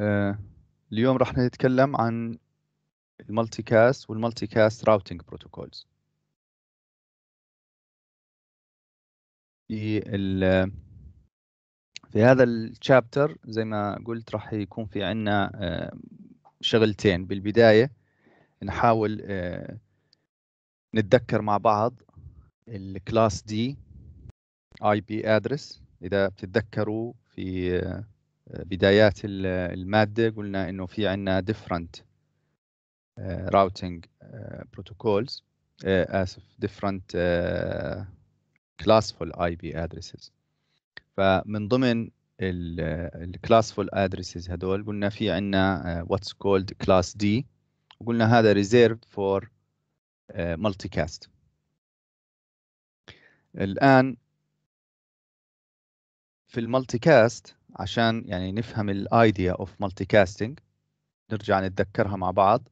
آه، اليوم راح نتكلم عن المالتي كاست والمالتي كاست راوتينج بروتوكولز في ال في هذا الشابتر زي ما قلت راح يكون في عنا آه، شغلتين بالبدايه نحاول آه، نتذكر مع بعض الكلاس دي اي بي ادرس اذا بتتذكروا في بدايات الماده قلنا انه في عنا different routing protocols اسف different classful IP addresses فمن ضمن classful addresses هدول قلنا في عنا what's called class D وقلنا هذا reserved for multicast الان في المالتي كاست عشان يعني نفهم الايديا اوف مالتي كاستنج نرجع نتذكرها مع بعض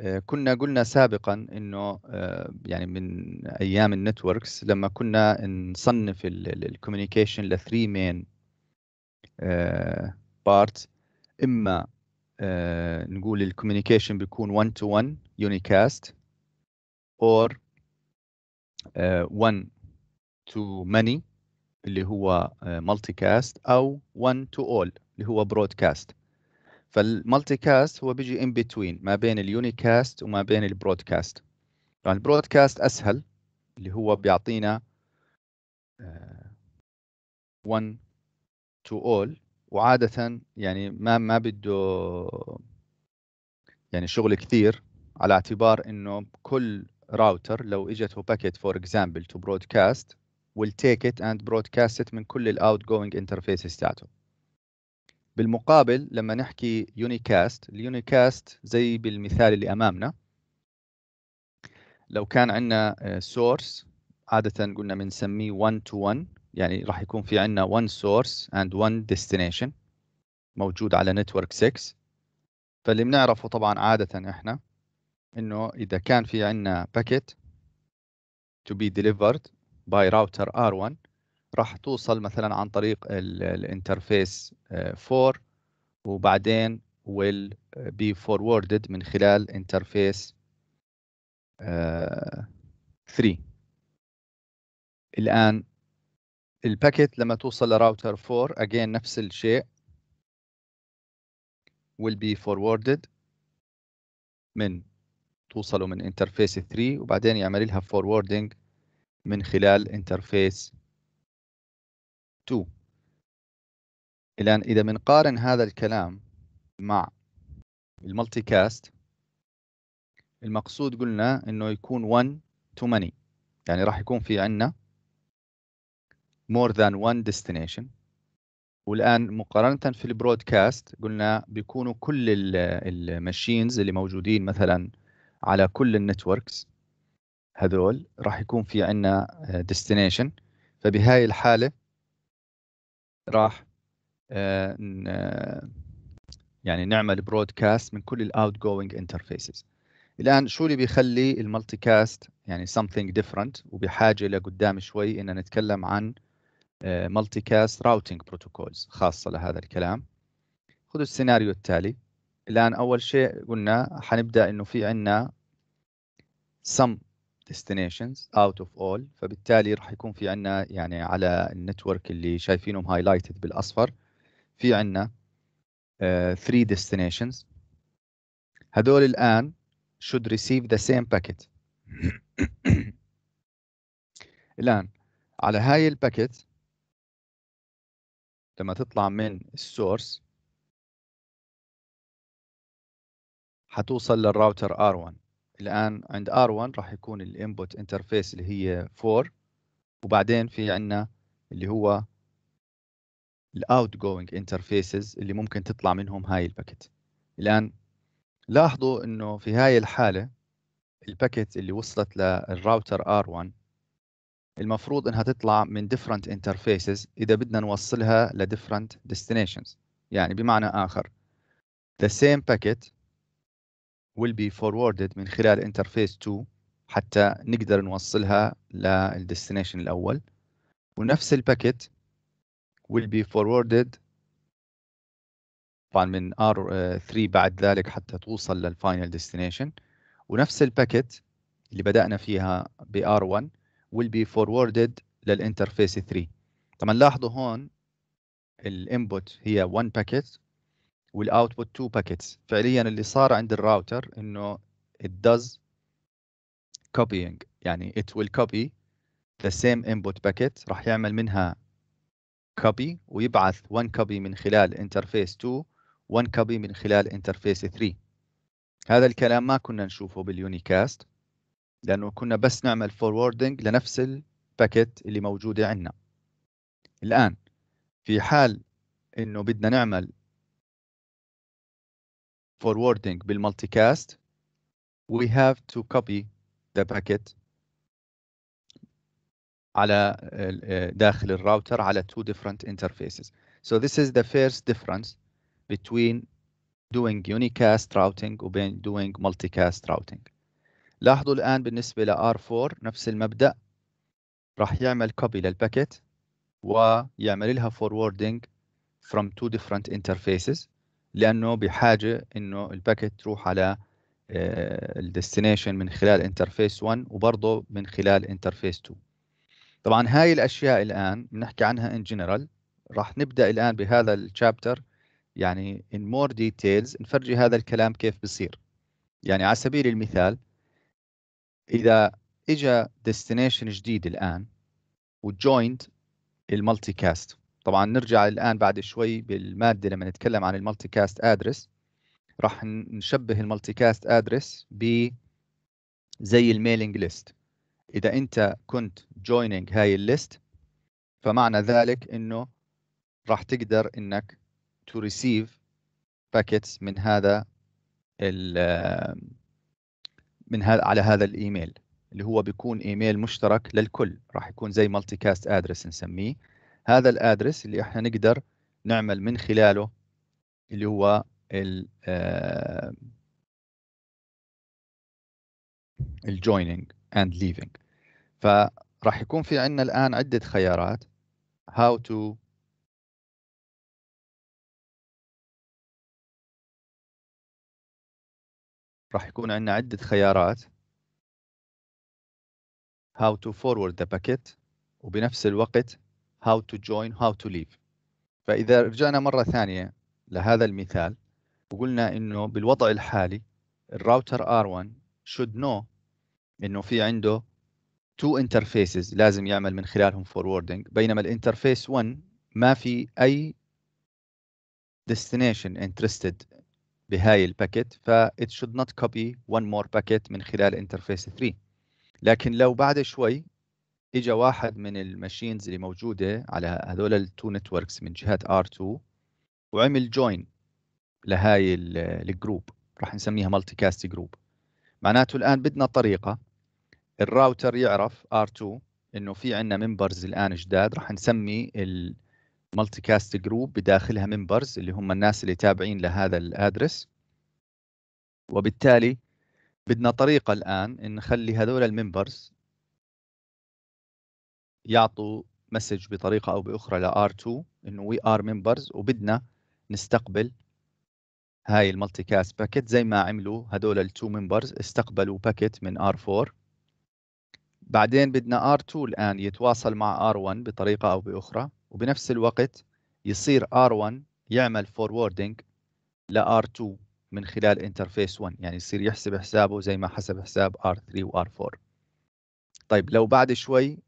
آه، كنا قلنا سابقا انه آه، يعني من ايام النتوركس لما كنا نصنف الكوميونيكيشن لثري مين بارت آه، اما نقول الكوميونيكيشن بيكون 1 تو 1 يونيكاست اور 1 تو ماني اللي هو مالتي آه، كاست او 1 تو اول اللي هو برودكاست فالمالتي كاست هو بيجي ان بتوين ما بين اليونيكاست وما بين البرودكاست يعني البرودكاست اسهل اللي هو بيعطينا 1 تو اول وعاده يعني ما ما بده يعني شغل كثير على اعتبار انه كل راوتر لو اجته باكيت فور اكزامبل تو برودكاست will take it and broadcast it من كل الاوت جوينج انترفيسز تاعته بالمقابل لما نحكي يونيكاست اليونيكاست زي بالمثال اللي امامنا لو كان عندنا آه، source عاده قلنا بنسميه 1 تو 1 يعني راح يكون في عندنا 1 source and 1 destination موجود على نتورك 6 فاللي بنعرفه طبعا عاده احنا انه اذا كان في عندنا باكيت to be delivered باي راوتر R1 راح توصل مثلا عن طريق الانترفيس 4 آه، وبعدين will آه، be forwarded من خلال انترفيس آه، 3 الآن الباكيت لما توصل لراوتر 4 again نفس الشيء will be forwarded من توصلوا من انترفيس 3 وبعدين يعمل لها forwarding من خلال انترفيس 2 الآن إذا بنقارن هذا الكلام مع المالتي كاست المقصود قلنا إنه يكون 1 تو ماني يعني راح يكون في عندنا more than one destination والآن مقارنة في البرودكاست قلنا بيكونوا كل الماشينز اللي موجودين مثلا على كل النتوركس هذول راح يكون في عندنا ديستنيشن آه, فبهاي الحالة راح آه, آه, يعني نعمل برودكاست من كل الاوت جوينج انترفيسز الان شو اللي بيخلي المالتي كاست يعني something different وبحاجه لقدام شوي ان نتكلم عن مالتي كاست راوتينج بروتوكولز خاصه لهذا الكلام خذوا السيناريو التالي الان اول شيء قلنا حنبدا انه في عندنا some destinations out of all فبالتالي راح يكون في عندنا يعني على النتورك اللي شايفينهم هايلايتد بالاصفر في عندنا 3 آه، destinations هذول الان should receive the same packet الان على هاي الباكت لما تطلع من السورس حتوصل للراوتر R1 الان عند R1 راح يكون الانبوت انترفيس اللي هي 4 وبعدين في عندنا اللي هو الاوت جوينج انترفيسز اللي ممكن تطلع منهم هاي الباكت الان لاحظوا انه في هاي الحاله الباكت اللي وصلت للراوتر R1 المفروض انها تطلع من different interfaces اذا بدنا نوصلها ل different destinations يعني بمعنى اخر the same packet will be forwarded من خلال interface 2 حتى نقدر نوصلها للديستنيشن الأول ونفس الباكت will be forwarded طبعا من R3 بعد ذلك حتى توصل للفاينل ديستنيشن ونفس الباكت اللي بدأنا فيها ب R1 will be forwarded للانترفيس 3 طبعا لاحظوا هون الانبوت هي 1 packet والاوتبوت تو باكيتس فعليا اللي صار عند الراوتر انه it does copying يعني it will copy the same input packet راح يعمل منها copy ويبعث one copy من خلال interface 2 one copy من خلال interface 3 هذا الكلام ما كنا نشوفه باليونيكاست لانه كنا بس نعمل forwarding لنفس الباكيت اللي موجوده عندنا الان في حال انه بدنا نعمل forwarding بالمالتيكاست we have to copy the packet على داخل الراوتر على two different interfaces. So this is the first difference between doing unicast routing وبين doing multicast routing. لاحظوا الآن بالنسبة ل R4 نفس المبدأ راح يعمل copy للباكت ويعمل لها forwarding from two different interfaces لانه بحاجه انه الباكت تروح على آه، الديستنيشن من خلال انترفيس 1 وبرضه من خلال انترفيس 2 طبعا هاي الاشياء الان بنحكي عنها ان جنرال راح نبدا الان بهذا الشابتر يعني in more details نفرجي هذا الكلام كيف بصير يعني على سبيل المثال اذا اجى ديستنيشن جديد الان وجويند المالتي كاست طبعا نرجع الان بعد شوي بالماده لما نتكلم عن المالتي كاست ادرس راح نشبه المالتي كاست ادرس ب زي الميلينج ليست اذا انت كنت جوينينج هاي الليست فمعنى ذلك انه راح تقدر انك تو ريسيف باكيتس من هذا ال من هذا على هذا الايميل اللي هو بيكون ايميل مشترك للكل راح يكون زي مالتي كاست ادرس نسميه هذا الادرس اللي احنا نقدر نعمل من خلاله اللي هو آه، joining اند ليفينج فراح يكون في عندنا الان عده خيارات how to راح يكون عندنا عدة خيارات how to forward the packet وبنفس الوقت how to join how to leave فإذا رجعنا مرة ثانية لهذا المثال وقلنا إنه بالوضع الحالي الراوتر R1 should know إنه في عنده two interfaces لازم يعمل من خلالهم forwarding بينما الانترفيس 1 ما في أي destination interested بهاي الباكيت ف it should not copy one more packet من خلال interface 3 لكن لو بعد شوي اجى واحد من الماشينز اللي موجوده على هذول التو نتوركس من جهه ار 2 وعمل جوين لهاي الجروب راح نسميها مالتي كاست جروب معناته الان بدنا طريقه الراوتر يعرف ار 2 انه في عندنا ممبرز الان جداد راح نسمي المالتي كاست جروب بداخلها ممبرز اللي هم الناس اللي تابعين لهذا الادرس وبالتالي بدنا طريقه الان نخلي هذول الممبرز يعطوا مسج بطريقه او باخرى لار 2 انه وي ار ممبرز وبدنا نستقبل هاي المالتي كاست باكيت زي ما عملوا هدول التو ممبرز استقبلوا باكيت من ار 4 بعدين بدنا ار 2 الان يتواصل مع ار 1 بطريقه او باخرى وبنفس الوقت يصير ار 1 يعمل فوروردنج ل ار 2 من خلال انترفيس 1 يعني يصير يحسب حسابه زي ما حسب حساب ار 3 وار 4 طيب لو بعد شوي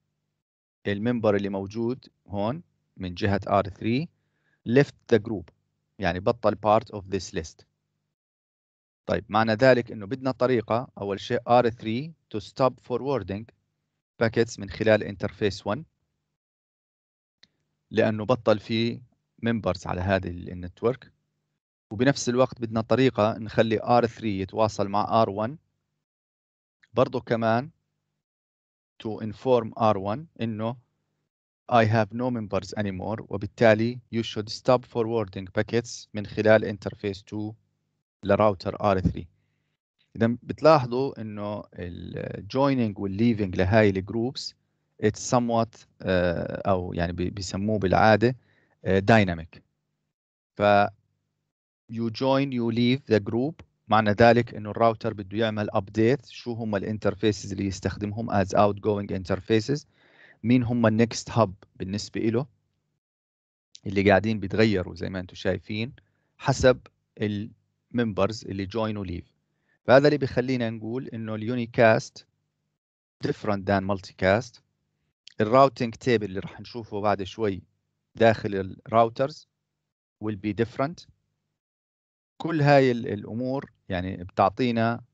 الممبر اللي موجود هون من جهه R3 left the group يعني بطل part of this list طيب معنى ذلك انه بدنا طريقه اول شيء R3 to stop forwarding packets من خلال interface 1 لانه بطل في members على هذه النتورك وبنفس الوقت بدنا طريقه نخلي R3 يتواصل مع R1 برضو كمان to inform R1 إنه I have no members anymore وبالتالي you should stop forwarding packets من خلال interface 2 لراوتر R3 إذا بتلاحظوا إنه joining وال leaving لهاي الجروبس it's somewhat uh, أو يعني بيسموه بالعادة uh, dynamic ف you join you leave the group معنى ذلك انه الراوتر بده يعمل ابديت شو هم الانترفيسز اللي يستخدمهم از اوت جوينج انترفيسز مين هم النكست هاب بالنسبه له اللي قاعدين بيتغيروا زي ما انتم شايفين حسب الممبرز اللي جوين وليف فهذا اللي بيخلينا نقول انه اليونيكاست different than multicast الراوتينج تيبل اللي راح نشوفه بعد شوي داخل الراوترز will be different كل هاي الامور يعني بتعطينا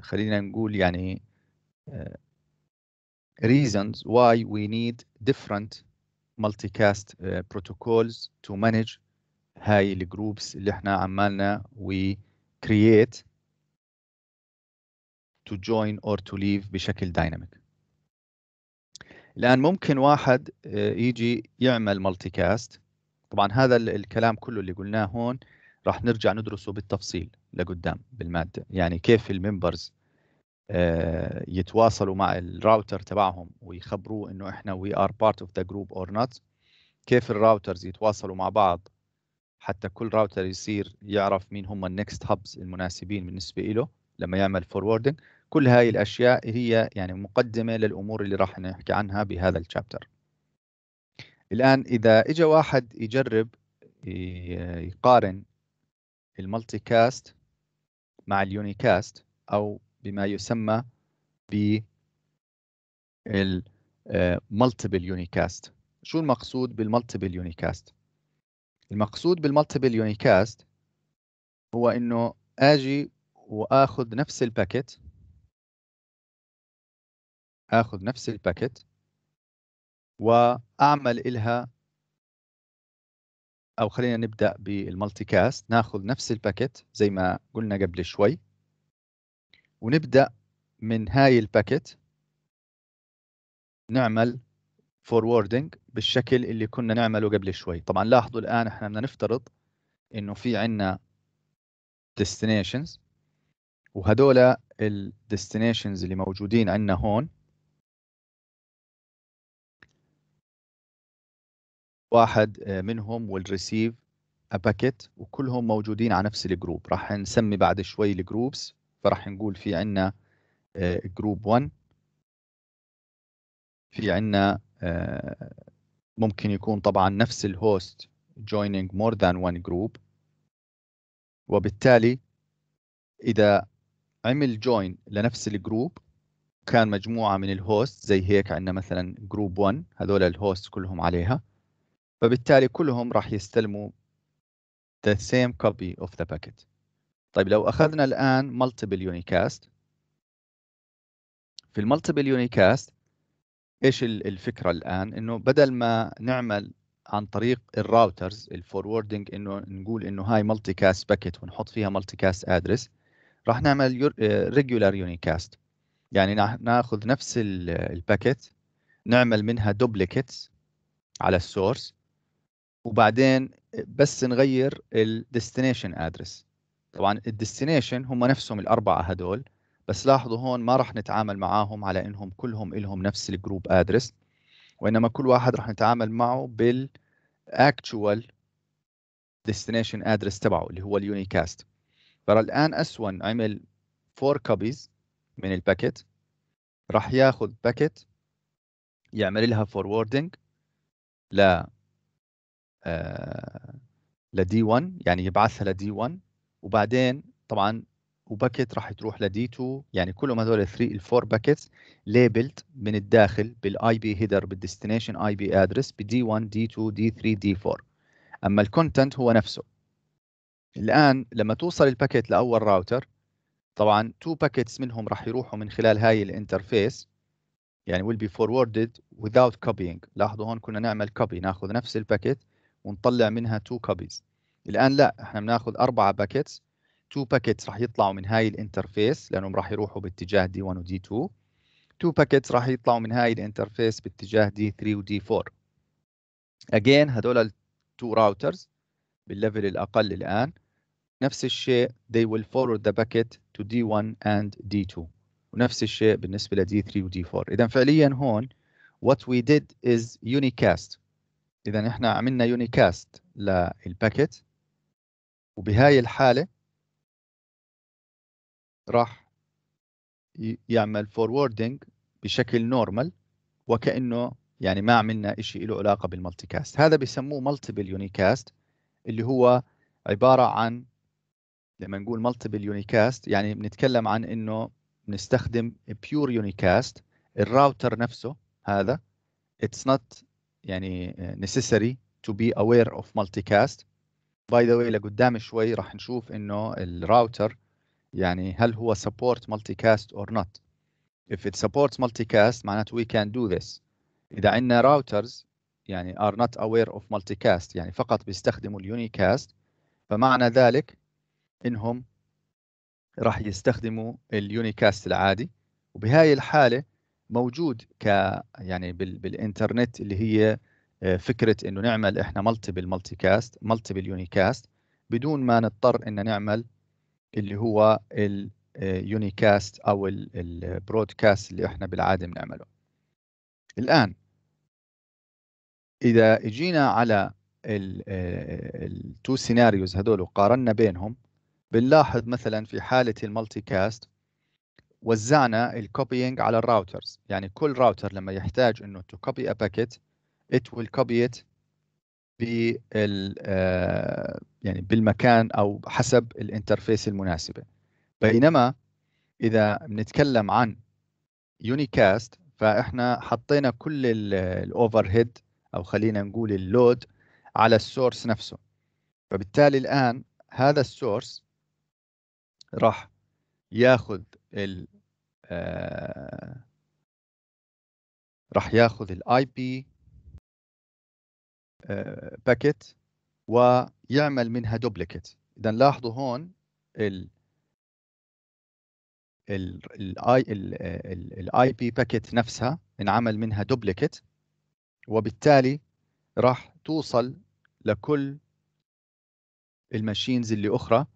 خلينا نقول يعني reasons why we need different multicast protocols to manage هاي الجروبس اللي احنا عمالنا we create to join or to leave بشكل dynamic الآن ممكن واحد يجي يعمل multicast طبعا هذا الكلام كله اللي قلناه هون راح نرجع ندرسه بالتفصيل لقدام بالماده يعني كيف الممبرز آه، يتواصلوا مع الراوتر تبعهم ويخبروه انه احنا وي ار بارت اوف ذا جروب اور نوت كيف الراوترز يتواصلوا مع بعض حتى كل راوتر يصير يعرف مين هم النكست هابز المناسبين بالنسبه له لما يعمل فوروردنج كل هاي الاشياء هي يعني مقدمه للامور اللي راح نحكي عنها بهذا الشابتر الان اذا اجى واحد يجرب يقارن المالتي كاست مع اليونيكاست او بما يسمى ب المالتيبل آه، يونيكاست شو المقصود بالمالتيبل يونيكاست المقصود بالمالتيبل يونيكاست هو انه اجي واخذ نفس الباكيت اخذ نفس الباكيت واعمل إلها او خلينا نبدا بالمالتي كاست ناخذ نفس الباكت زي ما قلنا قبل شوي ونبدا من هاي الباكت نعمل فوروردنج بالشكل اللي كنا نعمله قبل شوي طبعا لاحظوا الان احنا بدنا نفترض انه في عندنا destinations وهدول الديستنيشنز اللي موجودين عندنا هون واحد آه، منهم والريسيف receive وكلهم موجودين على نفس الجروب راح نسمي بعد شوي الجروبس فراح نقول في عندنا جروب 1 في عندنا آه، ممكن يكون طبعا نفس الهوست joining more than one group وبالتالي إذا عمل join لنفس الجروب كان مجموعة من الهوست زي هيك عندنا مثلا جروب 1 هذول الهوست كلهم عليها فبالتالي كلهم راح يستلموا the same copy of the packet طيب لو اخذنا الان multiple unicast في multiple unicast ايش الفكره الان انه بدل ما نعمل عن طريق الراوترز الفوروردنج انه نقول انه هاي multicast packet ونحط فيها multicast address راح نعمل آه، regular unicast يعني ناخذ نفس الباكت نعمل منها duplicates على السورس وبعدين بس نغير الديستنيشن ادرس طبعا الديستنيشن هم نفسهم الاربعه هدول بس لاحظوا هون ما راح نتعامل معاهم على انهم كلهم لهم نفس الجروب ادرس وانما كل واحد راح نتعامل معه بال actual destination address تبعه اللي هو اليونيكاست ترى الان اس1 عمل 4 كوبيز من الباكيت راح ياخذ باكيت يعمل لها فوروردنج ل آه، لدي 1 يعني يبعثها لدي 1 وبعدين طبعا وباكيت راح تروح لدي 2 يعني كلهم هذول 3 الفور باكيتس ليبلد من الداخل بالاي بي هيدر بالديستنيشن اي بي ادرس بدي 1 دي 2 دي 3 دي 4 اما الكونتنت هو نفسه الان لما توصل الباكيت لاول راوتر طبعا تو باكيتس منهم راح يروحوا من خلال هاي الانترفيس يعني will be forwarded without copying لاحظوا هون كنا نعمل copy ناخذ نفس الباكيت ونطلع منها 2 كوبيز الان لا احنا بناخذ اربعه باكيتس 2 باكيتس راح يطلعوا من هاي الانترفيس لانهم راح يروحوا باتجاه دي 1 ودي 2 2 باكيتس راح يطلعوا من هاي الانترفيس باتجاه دي 3 ودي 4 اجين هذول التو راوترز بالليفل الاقل الان نفس الشيء they will forward the packet to D1 and D2 ونفس الشيء بالنسبة ل D3 و D4 إذا فعليا هون what we did is unicast اذا احنا عملنا يونيكاست للباكيت وبهاي الحاله راح يعمل فوروردنج بشكل نورمال وكانه يعني ما عملنا شيء له علاقه بالمالتي كاست هذا بسموه مالتيبل يونيكاست اللي هو عباره عن لما نقول مالتيبل يونيكاست يعني بنتكلم عن انه بنستخدم بيور يونيكاست الراوتر نفسه هذا اتس نوت يعني uh, necessary to be aware of multicast By the way لقدام شوي راح نشوف انه الراوتر يعني هل هو support multicast or not if it supports multicast معناته we can do this اذا عندنا راوترز يعني are not aware of multicast يعني فقط بيستخدموا اليونيكاست فمعنى ذلك انهم راح يستخدموا اليونيكاست العادي وبهاي الحاله موجود ك يعني بال... بالانترنت اللي هي آه، فكره انه نعمل احنا مالتيبل مالتي كاست مالتيبل يونيكاست بدون ما نضطر ان نعمل اللي هو اليونيكاست آه، او البرودكاست اللي احنا بالعاده بنعمله الان اذا اجينا على التو سيناريوز آه، هذول وقارنا بينهم بنلاحظ مثلا في حاله المالتي كاست وزعنا الكوبينج على الراوترز يعني كل راوتر لما يحتاج انه تو كوبي ا باكيت it will copy it بال آه، يعني بالمكان او حسب الانترفيس المناسبه بينما اذا بنتكلم عن يونيكاست فاحنا حطينا كل الاوفر هيد او خلينا نقول اللود على السورس نفسه فبالتالي الان هذا السورس راح ياخذ ال آه راح ياخذ الاي بي باكيت ويعمل منها دوبليكيت اذا لاحظوا هون ال الاي الاي بي باكيت نفسها انعمل منها دوبليكيت وبالتالي راح توصل لكل الماشينز اللي اخرى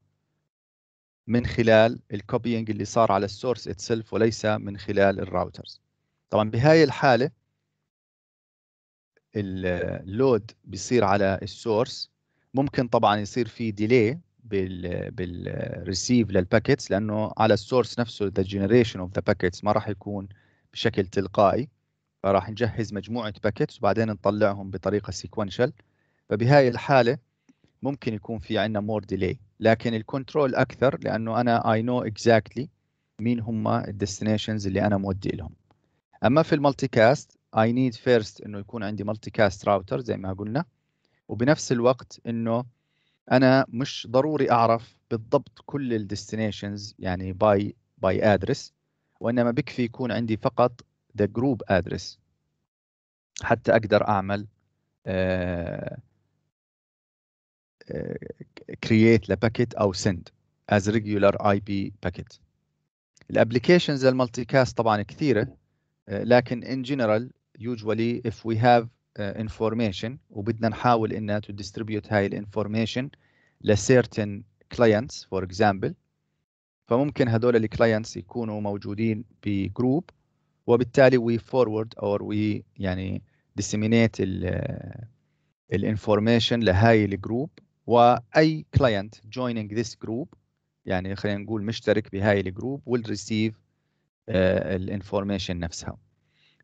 من خلال الكوبينج اللي صار على السورس اتسلف وليس من خلال الراوترز طبعا بهاي الحاله اللود بيصير على السورس ممكن طبعا يصير في ديلي بالريسيف للباكيتس لانه على السورس نفسه ذا جنريشن اوف ذا باكيتس ما راح يكون بشكل تلقائي فراح نجهز مجموعه باكيتس وبعدين نطلعهم بطريقه سيكونشال فبهاي الحاله ممكن يكون في عندنا مور ديلي لكن الكنترول اكثر لانه انا اي نو اكزاكتلي مين هم الديستنيشنز اللي انا مودي لهم اما في المالتي كاست اي نيد فيرست انه يكون عندي مالتي كاست راوتر زي ما قلنا وبنفس الوقت انه انا مش ضروري اعرف بالضبط كل الديستنيشنز يعني باي باي ادرس وانما بكفي يكون عندي فقط ذا جروب ادرس حتى اقدر اعمل آه create لباكيت او send as regular IP packet. الابلكيشنز المالتي كاست طبعا كثيره آه، لكن in general usually if we have uh, وبدنا نحاول انها to distribute هاي الانفورميشن ل certain clients for example فممكن هدول الكلاينتس يكونوا موجودين بجروب وبالتالي وي فورورد or وي يعني ديسيمينيت الانفورميشن آه، لهاي الجروب واي كلاينت جوينينج ذيس جروب يعني خلينا نقول مشترك بهاي الجروب ويل ريسيف الانفورميشن نفسها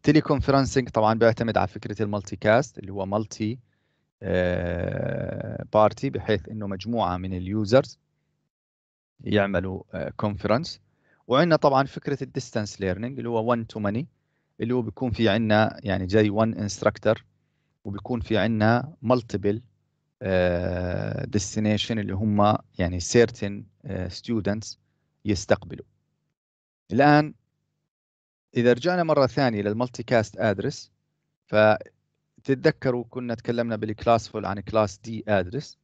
تيلي كونفرنسنج طبعا بيعتمد على فكره المالتي كاست اللي هو مالتي بارتي آه، بحيث انه مجموعه من اليوزرز يعملوا كونفرنس آه، وعندنا طبعا فكره الديستانس ليرنينج اللي هو 1 تو ماني اللي هو بيكون في عندنا يعني زي 1 انستراكتور وبيكون في عندنا مالتيبل ديستنيشن آه، اللي هم يعني certain آه، students يستقبلوا الآن إذا رجعنا مرة ثانية للمالتي كاست أدرس فتتذكروا كنا تكلمنا بالكلاسفول عن كلاس دي أدرس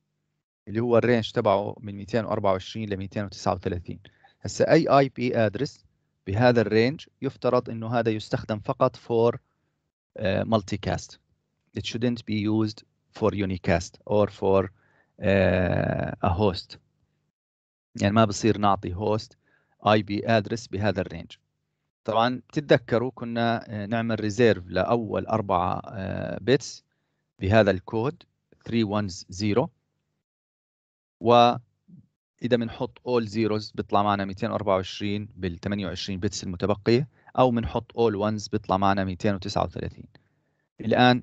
اللي هو الرينج تبعه من 224 ل 239 هسه أي أي بي أدرس بهذا الرينج يفترض إنه هذا يستخدم فقط for مالتي آه، كاست it shouldn't be used for unicast or for uh, a host يعني ما بصير نعطي host اي بي ادرس بهذا الرينج طبعا تتذكروا كنا آه، نعمل ريزيرف لاول اربعه بيتس آه، بهذا الكود 310 واذا بنحط all zeros بيطلع معنا 224 بال 28 بتس المتبقيه او بنحط all ones بيطلع معنا 239 الان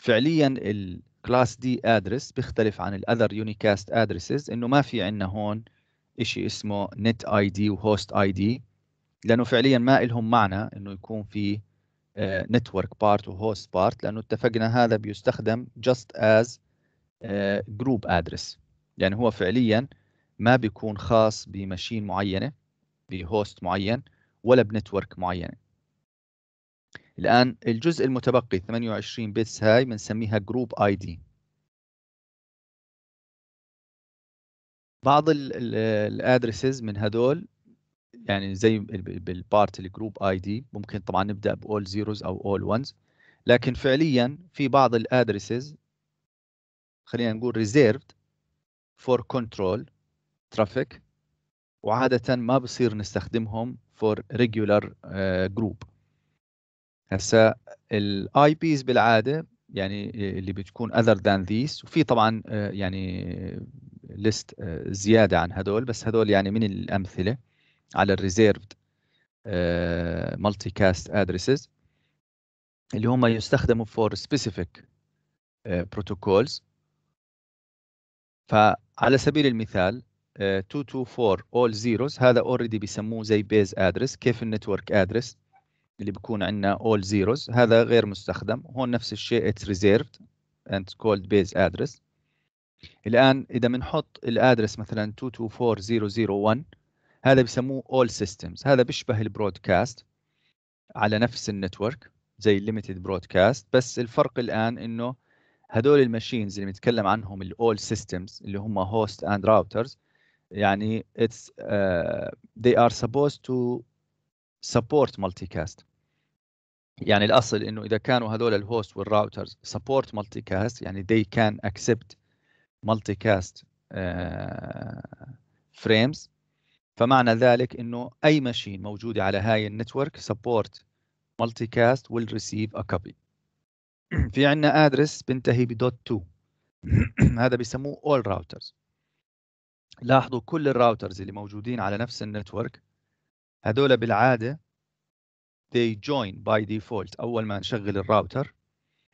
فعليا الكلاس دي ادرس بيختلف عن الاذر يونيكاست ادرسز انه ما في عندنا هون شيء اسمه نت اي دي وهوست اي دي لانه فعليا ما لهم معنى انه يكون في نتورك بارت وهوست بارت لانه اتفقنا هذا بيستخدم just as جروب آه، ادرس يعني هو فعليا ما بيكون خاص بمشين معينه بهوست معين ولا بنتورك معينه الآن الجزء المتبقي 28 بيتس هاي بنسميها جروب اي دي بعض الادرسز من هدول يعني زي بالبارت الجروب اي دي ممكن طبعا نبدا باول زيروز او اول ونز لكن فعليا في بعض الادرسز خلينا نقول ريزيرفد فور كنترول ترافيك وعاده ما بصير نستخدمهم فور ريجولار جروب هسه الاي بيز بالعاده يعني اللي بتكون اذر ذان ذيس وفي طبعا آه، يعني ليست آه، زياده عن هدول بس هدول يعني من الامثله على الريزيرفد مالتي كاست ادريسز اللي هم يستخدموا فور سبيسيفيك بروتوكولز فعلى سبيل المثال 224 آه، all zeros هذا اوريدي بيسموه زي بيز ادرس كيف النتورك ادرس اللي بيكون عندنا all zeros هذا غير مستخدم هون نفس الشيء it's reserved and called base address الآن إذا بنحط الأدرس مثلا 224001 هذا بسموه all systems هذا بيشبه البرودكاست على نفس النتورك زي limited broadcast بس الفرق الآن إنه هدول الماشينز اللي بنتكلم عنهم ال all systems اللي هم host and routers يعني it's uh, they are supposed to support multicast يعني الاصل انه اذا كانوا هذول الهوست والراوترز سبورت مالتي كاست يعني they can accept مالتي كاست فريمز فمعنى ذلك انه اي ماشين موجوده على هاي النتورك سبورت مالتي كاست will receive a copy في عندنا ادرس بنتهي بدوت 2 هذا بيسموه all routers لاحظوا كل الراوترز اللي موجودين على نفس النتورك هذول بالعاده they join by default اول ما نشغل الراوتر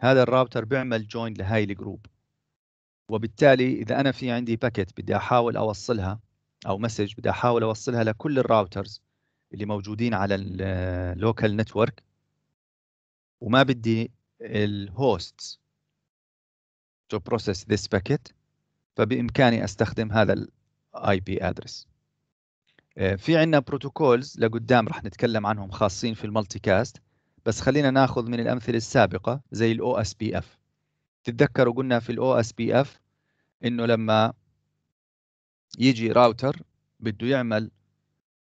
هذا الراوتر بيعمل join لهاي الجروب وبالتالي اذا انا في عندي باكيت بدي احاول اوصلها او مسج بدي احاول اوصلها لكل الراوترز اللي موجودين على اللوكال نتورك وما بدي الهوست to process this packet فبامكاني استخدم هذا الاي بي ادرس آه، في عندنا بروتوكولز لقدام رح نتكلم عنهم خاصين في المالتي كاست بس خلينا ناخذ من الامثله السابقه زي الاو اس بي اف تتذكروا قلنا في الاو اس بي اف انه لما يجي راوتر بده يعمل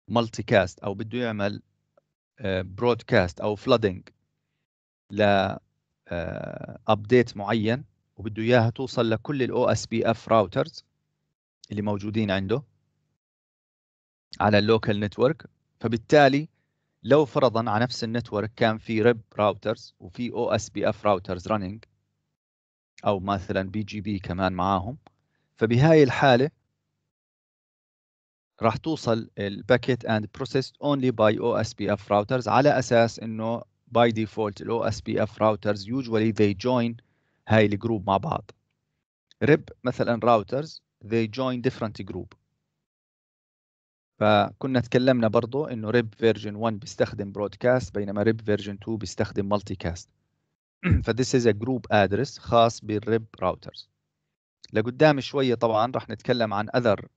مالتي كاست او بده يعمل برودكاست آه، او فلودنج ل ابديت آه، معين وبده اياها توصل لكل الاو اس بي اف راوترز اللي موجودين عنده على اللوكال نتورك فبالتالي لو فرضا على نفس النتورك كان في ريب راوترز وفي او اس بي اف راوترز رننج او مثلا بي جي بي كمان معاهم فبهاي الحاله راح توصل الباكيت اند بروسيس اونلي باي او اس بي اف راوترز على اساس انه باي ديفولت الاو اس بي اف راوترز يوجوالي ذي جوين هاي الجروب مع بعض ريب مثلا راوترز they join different group فكنا تكلمنا برضو انه ريب فيرجن 1 بيستخدم برودكاست بينما ريب فيرجن 2 بيستخدم مالتي كاست فذس از ا جروب ادرس خاص بالريب راوترز لقدام شويه طبعا راح نتكلم عن اذر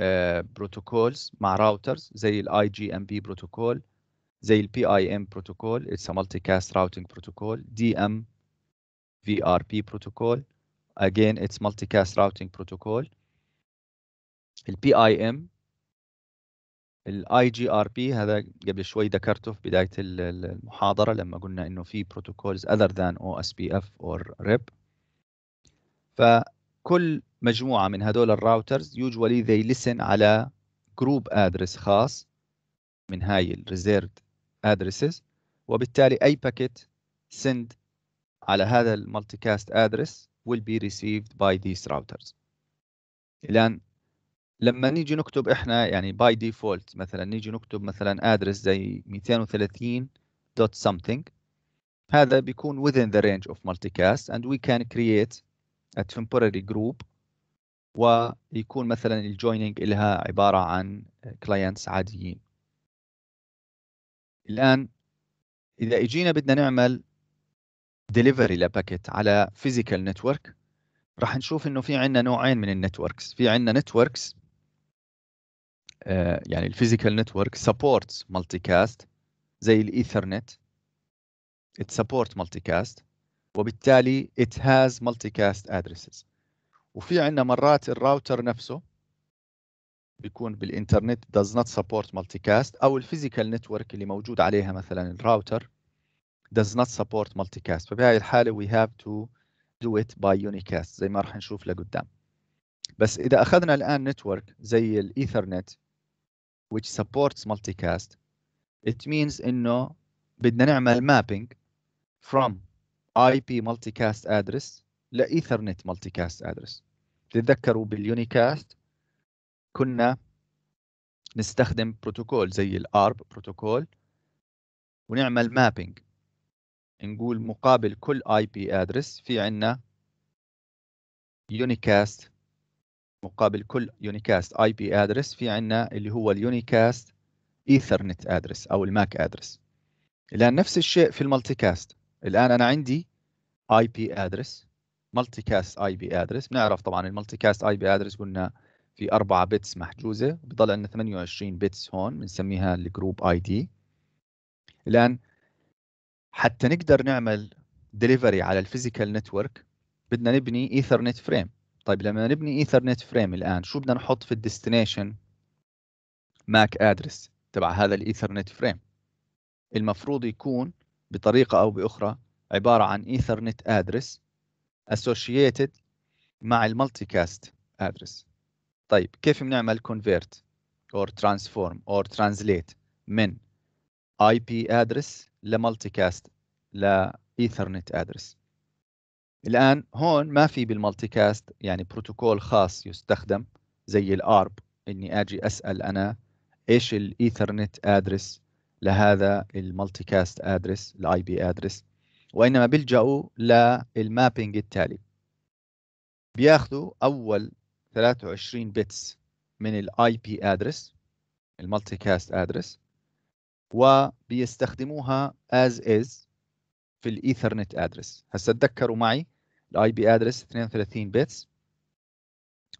آه، بروتوكولز مع راوترز زي الاي جي ام بي بروتوكول زي البي اي ام بروتوكول اتس مالتي كاست راوتنج بروتوكول دي ام في ار بي بروتوكول اجين اتس مالتي كاست راوتنج بروتوكول البي اي ام الاي جي ار بي هذا قبل شوي ذكرته في بدايه المحاضره لما قلنا انه في بروتوكولز اذر ذان او اس بي اف اور ريب فكل مجموعه من هذول الراوترز يوجوالي ذي لسن على جروب ادرس خاص من هاي الريزيرفد ادرسز وبالتالي اي باكيت سند على هذا المالتي كاست ادرس will be received by these routers الان لما نيجي نكتب احنا يعني باي ديفولت مثلا نيجي نكتب مثلا ادرس زي 230 دوت something هذا بيكون within the range of multicast and we can create a temporary group ويكون مثلا الجوينينج لها عبارة عن clients عاديين الآن إذا إجينا بدنا نعمل delivery لباكيت على physical network راح نشوف إنه في عندنا نوعين من النتوركس في عندنا نتوركس آه، يعني الفيزيكال نتورك سبورتس مالتي كاست زي الايثرنت it مالتي multicast وبالتالي it has multicast addresses وفي عندنا مرات الراوتر نفسه بيكون بالانترنت does not support multicast او الفيزيكال نتورك اللي موجود عليها مثلا الراوتر does not support multicast فبهي الحاله we have to do it by unicast زي ما راح نشوف لقدام بس اذا اخذنا الان نتورك زي الايثرنت which supports multicast it means انه بدنا نعمل mapping from IP multicast address لايثرنت multicast address تتذكروا باليونيكاست كنا نستخدم بروتوكول زي الارب بروتوكول ونعمل مابينج نقول مقابل كل اي بي ادرس في عنا يونيكاست مقابل كل يونيكاست اي بي ادرس في عندنا اللي هو اليونيكاست ايثرنت ادرس او الماك ادرس الان نفس الشيء في المالتي كاست الان انا عندي اي بي ادرس مالتي كاست اي بي ادرس بنعرف طبعا المالتي كاست اي بي ادرس قلنا في 4 بتس محجوزه بضل عندنا 28 بتس هون بنسميها الجروب اي دي الان حتى نقدر نعمل ديليفري على الفيزيكال نتورك بدنا نبني ايثرنت فريم طيب لما نبني ايثرنت فريم الان شو بدنا نحط في الديستنيشن ماك ادرس تبع هذا الايثرنت فريم المفروض يكون بطريقه او باخرى عباره عن ايثرنت ادرس اسوشيتد مع المالتي كاست ادرس طيب كيف بنعمل كونفيرت اور ترانسفورم اور ترانسليت من اي بي ادرس لمالتي كاست لايثرنت ادرس الان هون ما في بالمالتي كاست يعني بروتوكول خاص يستخدم زي الارب اني اجي اسال انا ايش الايثرنت ادرس لهذا المالتي كاست ادرس الاي بي ادرس وانما بيلجأوا للمابينج التالي بياخذوا اول 23 بتس من الاي بي ادرس المالتي كاست ادرس وبيستخدموها از از في الايثرنت ادرس هسه تذكروا معي الاي بي ادرس 32 بيتس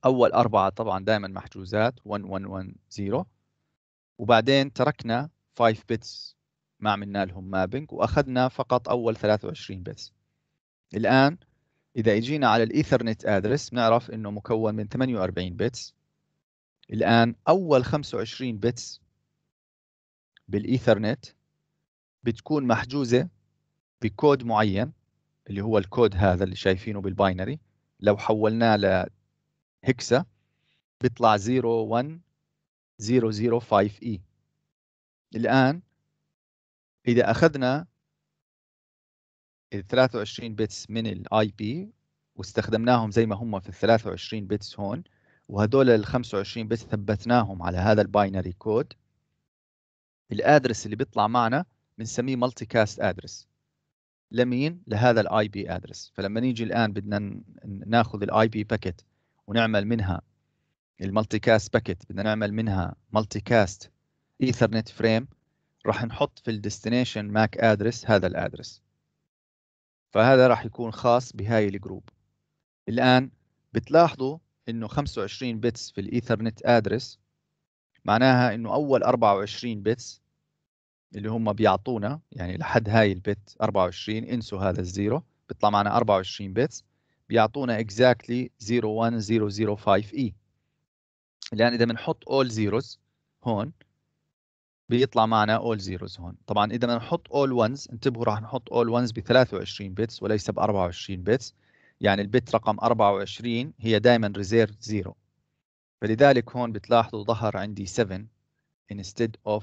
اول اربعه طبعا دائما محجوزات 1110 وبعدين تركنا 5 بيتس ما عملنا لهم مابنج واخذنا فقط اول 23 بيتس الان اذا اجينا على الايثرنت ادرس بنعرف انه مكون من 48 بيتس الان اول 25 بيتس بالايثرنت بتكون محجوزه بكود معين اللي هو الكود هذا اللي شايفينه بالباينري لو حولناه لهكسا بيطلع 01005E الآن إذا أخذنا ال 23 بتس من الاي بي واستخدمناهم زي ما هم في ال 23 بتس هون وهدول ال 25 بيتس ثبتناهم على هذا الباينري كود الادرس اللي بيطلع معنا بنسميه مالتي كاست ادرس لمين لهذا الاي بي ادرس فلما نيجي الان بدنا ناخذ الاي بي باكيت ونعمل منها المالتي كاست باكيت بدنا نعمل منها مالتي كاست ايثرنت فريم راح نحط في الديستنيشن ماك ادرس هذا الادرس فهذا راح يكون خاص بهاي الجروب الان بتلاحظوا انه 25 بتس في الايثرنت ادرس معناها انه اول 24 بتس اللي هم بيعطونا يعني لحد هاي البت 24 انسوا هذا الزيرو بيطلع معنا 24 بيتس بيعطونا exactly 01005E لان اذا بنحط all zeros هون بيطلع معنا all zeros هون طبعا اذا بنحط all ones انتبهوا راح نحط all ones ب 23 بيتس وليس ب 24 بيتس يعني البت رقم 24 هي دائما ريزيرف زيرو فلذلك هون بتلاحظوا ظهر عندي 7 instead of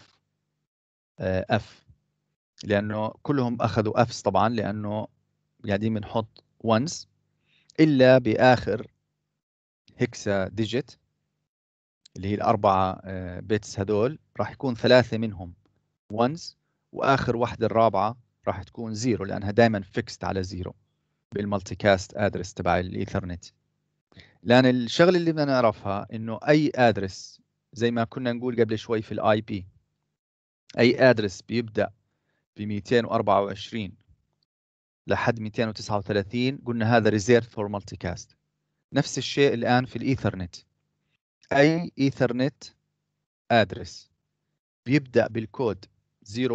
اف آه، لانه كلهم اخذوا افس طبعا لانه قاعدين بنحط وانس الا باخر هكسا ديجيت اللي هي الاربعه بيتس آه، هذول راح يكون ثلاثه منهم وانز واخر واحده الرابعه راح تكون زيرو لانها دائما فيكست على زيرو بالمالتي كاست ادرس تبع الايثرنت لان الشغله اللي بدنا نعرفها انه اي ادرس زي ما كنا نقول قبل شوي في الاي بي اي ادرس بيبدا ب 224 لحد 239 قلنا هذا ريزيرف فور مالتي كاست نفس الشيء الان في الايثرنت اي ايثرنت ادرس بيبدا بالكود 01005E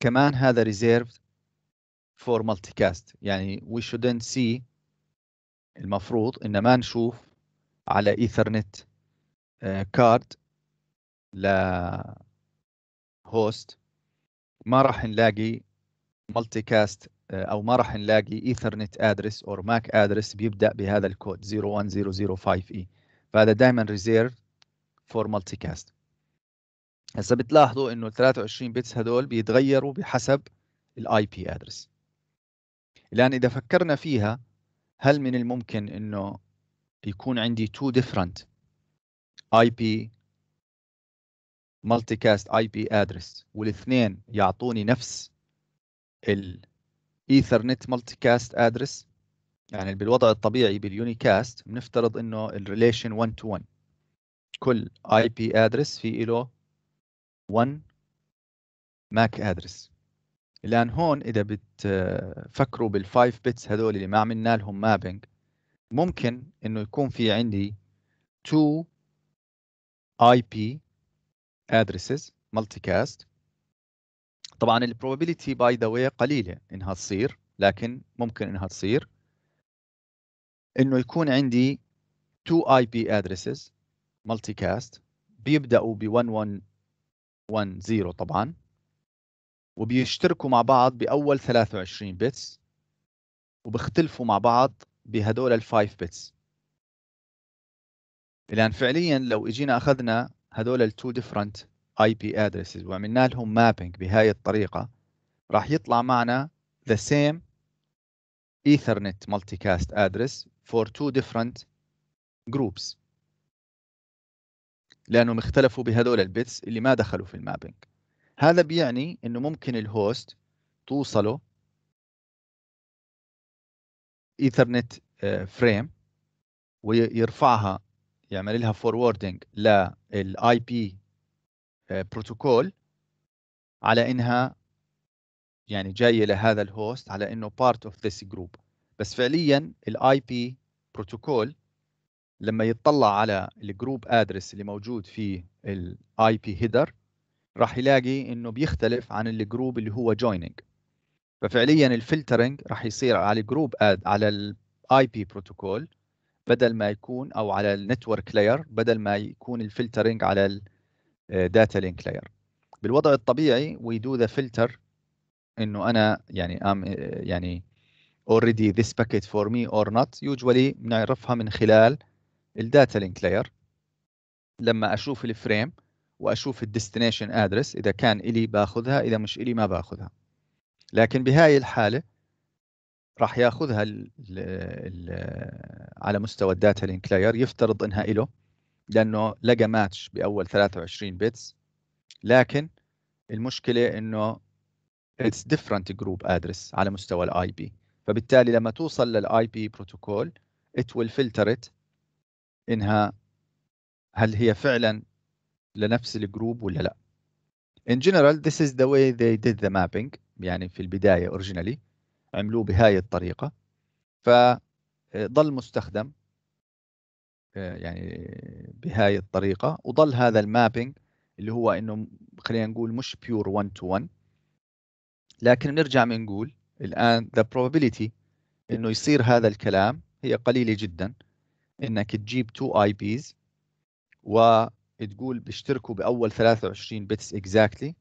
كمان هذا reserved for multicast يعني we shouldn't see المفروض ان ما نشوف على ايثرنت كارد آه، هوست ما راح نلاقي مالتي آه، كاست او ما راح نلاقي ايثرنت ادرس او ماك ادرس بيبدا بهذا الكود 01005E فهذا دائما ريزيرف فور مالتي كاست هسه بتلاحظوا انه ال 23 بيتس هذول بيتغيروا بحسب الاي بي ادرس الان اذا فكرنا فيها هل من الممكن انه يكون عندي تو ديفرنت اي بي مالتي كاست اي بي ادرس والاثنين يعطوني نفس الايثرنت مالتي كاست ادرس يعني بالوضع الطبيعي باليونيكاست بنفترض انه الريليشن 1 تو 1 كل اي بي ادرس في له 1 ماك ادرس الان هون اذا بتفكروا بال5 بتس هذول اللي ما عملنا لهم مابينج ممكن انه يكون في عندي 2 اي بي ادرسز multicast طبعا البروبابيلتي باي ذا way قليله انها تصير لكن ممكن انها تصير انه يكون عندي 2 اي بي ادرسز بيبداوا ب 1110 طبعا وبيشتركوا مع بعض باول 23 bits وبيختلفوا مع بعض بهدول ال 5 bits الان فعليا لو اجينا اخذنا هذول التو ديفرنت اي بي ادريسز وعملنا لهم مابينج بهاي الطريقه راح يطلع معنا the same ethernet multicast address for two different groups لانهم اختلفوا بهذول البيتس اللي ما دخلوا في المابينج هذا بيعني انه ممكن الهوست توصله ايثرنت فريم ويرفعها يعمل لها فوروردنج للاي بي بروتوكول على انها يعني جايه لهذا الهوست على انه بارت اوف ذس جروب بس فعليا الاي بي بروتوكول لما يطلع على الجروب ادرس اللي موجود في الاي بي هيدر راح يلاقي انه بيختلف عن الجروب اللي هو جويننج ففعليا الفلترنج راح يصير على جروب اد على الاي بي بروتوكول بدل ما يكون او على النتورك لاير بدل ما يكون الفلترنج على الداتا لينك لاير بالوضع الطبيعي وي دو ذا فلتر انه انا يعني ام آه، يعني already this packet for me or not usually بنعرفها من خلال الداتا لينك لاير لما اشوف الفريم واشوف الديستنيشن ادرس اذا كان الي باخذها اذا مش الي ما باخذها لكن بهاي الحاله راح ياخذها الـ الـ على مستوى الداتا لينك لاير يفترض انها له لانه لقى ماتش باول 23 بيتس لكن المشكله انه اتس ديفرنت جروب ادرس على مستوى الاي بي فبالتالي لما توصل للاي بي بروتوكول ات ويل فلتر ات انها هل هي فعلا لنفس الجروب ولا لا in general this is the way they did the mapping يعني في البدايه originally عملوه بهاي الطريقة فظل مستخدم آه، يعني بهاي الطريقة وضل هذا المابينج اللي هو انه خلينا نقول مش بيور 1 تو 1 لكن بنرجع بنقول الان ذا probability انه يصير هذا الكلام هي قليله جدا انك تجيب 2 اي بيز وتقول بيشتركوا باول 23 بيتس اكزاكتلي exactly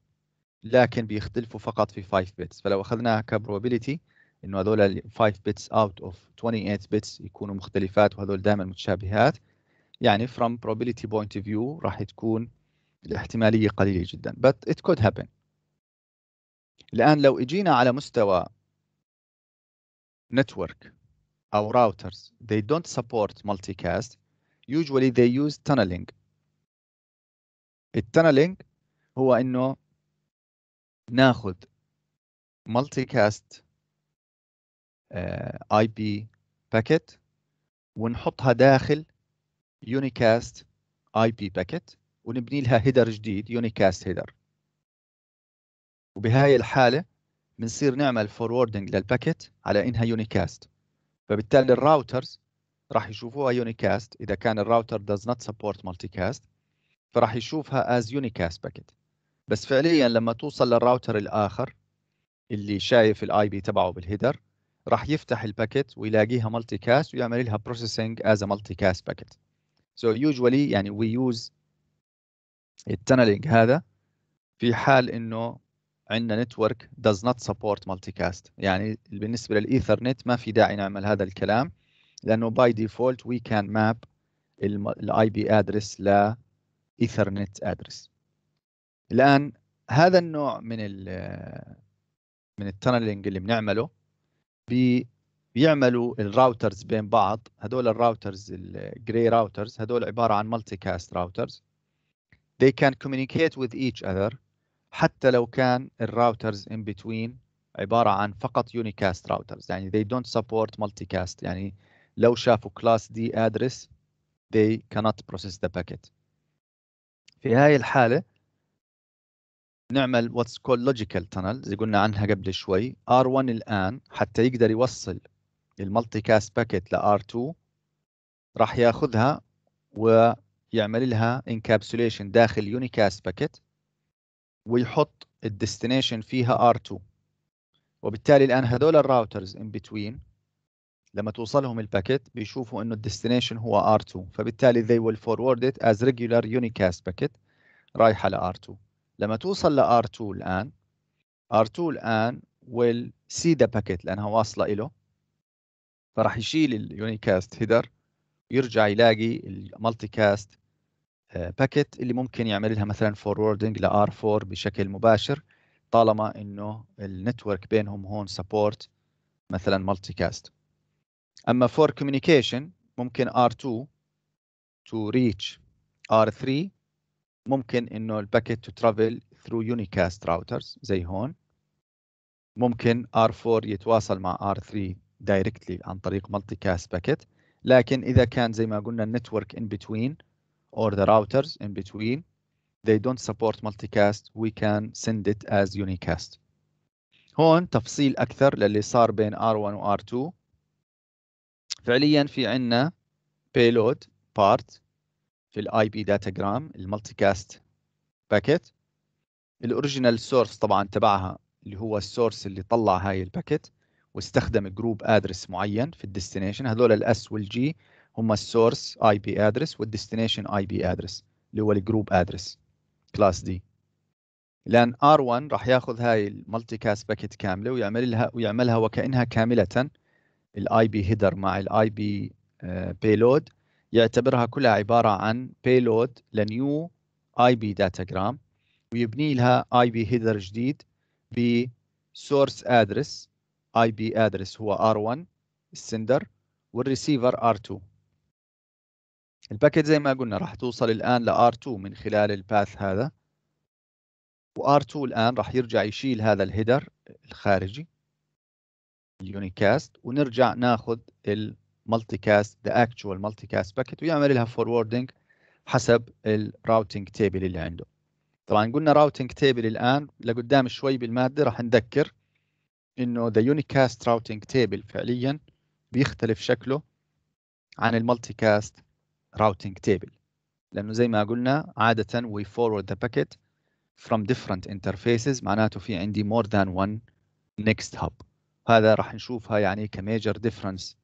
لكن بيختلفوا فقط في 5 بيتس فلو اخذناها كبروبابيلتي انه هذول 5 bits اوت اوف 28 bits يكونوا مختلفات وهذول دائما متشابهات يعني from probability point of view راح تكون الاحتماليه قليله جدا but it could happen الان لو اجينا على مستوى network او routers they don't support multicast usually they use tunneling التنلينج هو انه ناخذ multicast كاست آه، اي بي باكيت ونحطها داخل يونيكاست اي بي باكيت ونبني لها هيدر جديد يونيكاست هيدر وبهاي الحاله بنصير نعمل فوروردنج للباكيت على انها يونيكاست فبالتالي الراوترز راح يشوفوها يونيكاست اذا كان الراوتر نوت سبورت مالتي كاست فراح يشوفها از يونيكاست باكيت بس فعليا لما توصل للراوتر الاخر اللي شايف الاي بي تبعه بالهيدر راح يفتح الباكيت ويلاقيها مالتي كاست ويعمل لها بروسيسنج از مالتي كاست باكيت سو يوجوالي يعني وي يوز التنلينج هذا في حال انه عندنا نتورك داز نوت سبورت مالتي كاست يعني بالنسبه للايثرنت ما في داعي نعمل هذا الكلام لانه باي ديفولت وي كان ماب الاي بي ادرس ل ايثرنت ادرس الان هذا النوع من الـ من التنلينج اللي بنعمله بي بيعملوا الراوترز بين بعض هدول الراوترز الجري راوترز هدول عباره عن مالتي كاست راوترز they can communicate with each other حتى لو كان الراوترز in between عباره عن فقط unicast routers يعني they don't support multicast يعني لو شافوا class D address they cannot process the packet في هاي الحاله نعمل واتس كول لوجيكال تانل زي قلنا عنها قبل شوي R1 الآن حتى يقدر يوصل المالتي كاست باكيت ل R2 راح ياخذها ويعمل لها encapsulation داخل يونيكاست باكيت ويحط الديستنيشن فيها R2 وبالتالي الآن هذول الراوترز in between لما توصلهم الباكيت بيشوفوا انه الديستنيشن هو R2 فبالتالي they will forward it as regular unicast packet رايحة ل R2 لما توصل لr R2 الآن R2 الآن will see the packet لأنها واصلة إله فراح يشيل اليونيكاست هيدر ويرجع يلاقي المالتي كاست باكيت اللي ممكن يعمل لها مثلا فوروردنج ل R4 بشكل مباشر طالما انه النتورك بينهم هون سبورت مثلا مالتي كاست اما فور كوميونيكيشن ممكن R2 to reach R3 ممكن انه الباكيت تو ترافل ثرو يونيكاست راوترز زي هون ممكن R4 يتواصل مع R3 دايركتلي عن طريق مالتي كاست باكيت لكن اذا كان زي ما قلنا النتورك in between or the routers in between they don't support multicast we can send it as unicast هون تفصيل اكثر للي صار بين R1 و R2 فعليا في عندنا payload part في الاي بي داتا جرام المالتي كاست باكيت الاوريجينال سورس طبعا تبعها اللي هو السورس اللي طلع هاي الباكيت واستخدم جروب ادرس معين في الديستنيشن هذول الاس والجي هم السورس اي بي ادرس والديستنيشن اي بي ادرس اللي هو الجروب ادرس كلاس دي لان ار 1 راح ياخذ هاي المالتي كاست باكيت كامله ويعمل لها ويعملها وكانها كامله الاي بي هيدر مع الاي بي بيلود يعتبرها كلها عبارة عن payload لنيو اي بي جرام ويبني لها اي بي هيدر جديد ب source address اي بي address هو R1 السندر والريسيفر R2 الباكيت زي ما قلنا راح توصل الآن ل R2 من خلال الباث هذا و R2 الآن راح يرجع يشيل هذا الهيدر الخارجي اليونيكاست ونرجع ناخذ ال مالتي كاست ذا اكتشوال مالتي كاست باكيت ويعمل لها فوروردنج حسب الراوتنج تيبل اللي عنده طبعا قلنا راوتنج تيبل الان لقدام شوي بالماده راح نذكر انه ذا يونيكاست راوتنج تيبل فعليا بيختلف شكله عن المالتي كاست راوتنج تيبل لانه زي ما قلنا عاده وي فورورد ذا باكيت from different interfaces معناته في عندي more than one next hub هذا راح نشوفها يعني كميجر ديفرنس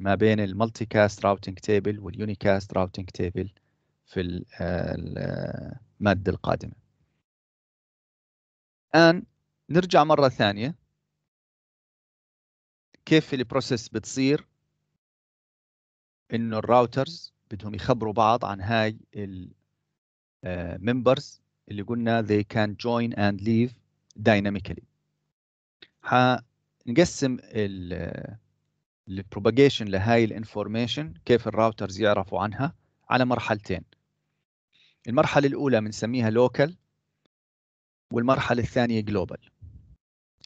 ما بين المالتي كاست راوتينج تيبل كاست راوتينج تيبل في المادة آه، آه، القادمة الآن نرجع مرة ثانية كيف البروسيس بتصير انه الراوترز بدهم يخبروا بعض عن هاي الممبرز آه، اللي قلنا they can join and leave dynamically حنقسم البروباجيشن لهاي الانفورميشن كيف الراوترز يعرفوا عنها على مرحلتين المرحله الاولى بنسميها لوكال والمرحله الثانيه جلوبال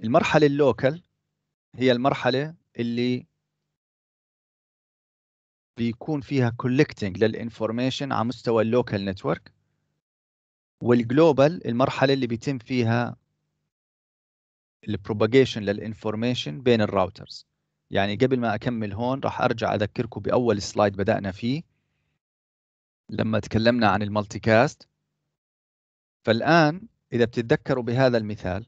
المرحله اللوكال هي المرحله اللي بيكون فيها كولكتنج للانفورميشن على مستوى اللوكال نتورك والجلوبال المرحله اللي بيتم فيها البروباجيشن للانفورميشن بين الراوترز يعني قبل ما أكمل هون راح أرجع أذكركم بأول سلايد بدأنا فيه لما تكلمنا عن المالتي كاست فالآن إذا بتتذكروا بهذا المثال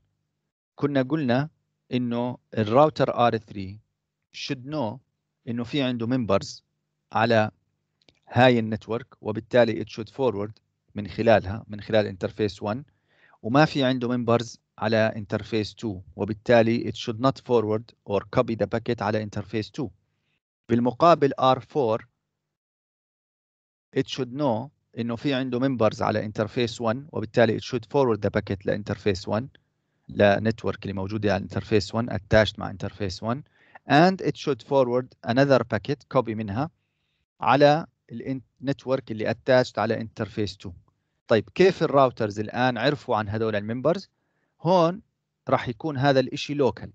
كنا قلنا إنه الراوتر R3 should know إنه في عنده members على هاي النتورك وبالتالي it should forward من خلالها من خلال انترفيس 1 وما في عنده members على interface 2 وبالتالي it should not forward or copy the packet على interface 2 بالمقابل R4 it should know انه في عنده members على interface 1 وبالتالي it should forward the packet ل interface 1 ل network اللي موجوده على interface 1 attached مع interface 1 and it should forward another packet copy منها على network اللي attached على interface 2 طيب كيف الراوترز الان عرفوا عن هدول الممبرز هون راح يكون هذا الإشي لوكال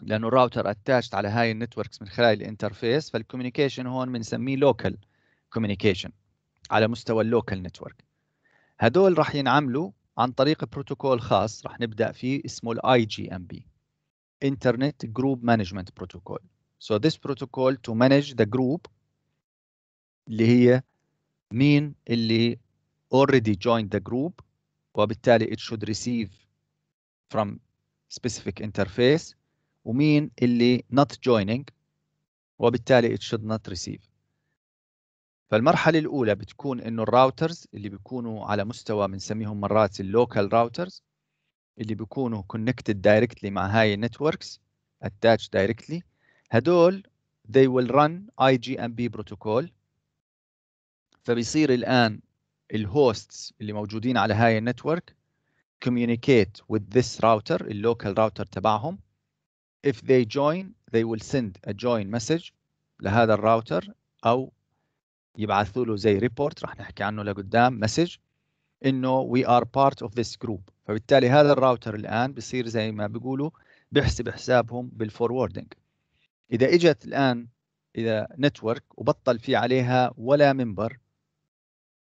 لأنه الراوتر اتاشت على هاي النتوركس من خلال الانترفيس فالكوميونيكيشن هون بنسميه لوكال كوميونيكيشن على مستوى اللوكال نتورك هدول راح ينعملوا عن طريق بروتوكول خاص راح نبدأ فيه اسمه الاي جي ام بي Internet Group Management Protocol So this protocol to manage the group اللي هي مين اللي already joined the group وبالتالي it should receive from specific interface ومين اللي not joining وبالتالي it should not receive فالمرحلة الأولى بتكون إنه الراوترز اللي بيكونوا على مستوى بنسميهم مرات اللوكال راوترز اللي بيكونوا connected directly مع هاي النتوركس attached directly هدول they will run IGMP protocol فبيصير الآن الهوستس اللي موجودين على هاي النتورك communicate with this router اللوكال راوتر تبعهم if they join they will send a join message لهذا الراوتر او يبعثوا له زي ريبورت رح نحكي عنه لقدام مسج انه we are part of this group فبالتالي هذا الراوتر الان بصير زي ما بيقولوا بحسب حسابهم بالفوروردنج اذا اجت الان اذا نتورك وبطل في عليها ولا منبر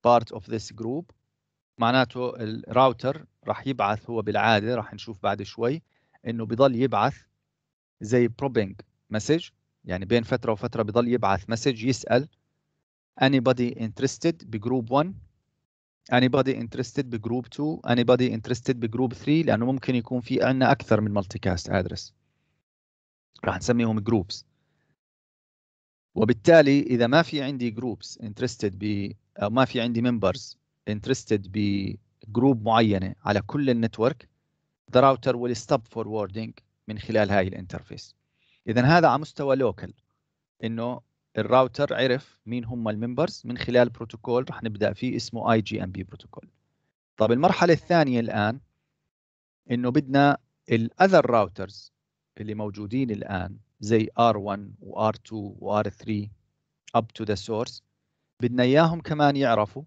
part of this group معناته الراوتر راح يبعث هو بالعاده راح نشوف بعد شوي انه بضل يبعث زي probing مسج يعني بين فتره وفتره بضل يبعث مسج يسال anybody interested بجروب 1 anybody interested بجروب 2 anybody interested بجروب 3 لانه ممكن يكون في عندنا اكثر من مالتي كاست ادرس راح نسميهم جروبس وبالتالي اذا ما في عندي جروبس interested ب او ما في عندي ممبرز انترستد بجروب معينه على كل النتورك ذا راوتر ويل ستوب فوروردنج من خلال هاي الانترفيس اذا هذا على مستوى لوكال انه الراوتر عرف مين هم الممبرز من خلال بروتوكول رح نبدا فيه اسمه اي جي ام بي بروتوكول طب المرحله الثانيه الان انه بدنا الاذر راوترز اللي موجودين الان زي ار 1 وار 2 وار 3 اب تو ذا سورس بدنا اياهم كمان يعرفوا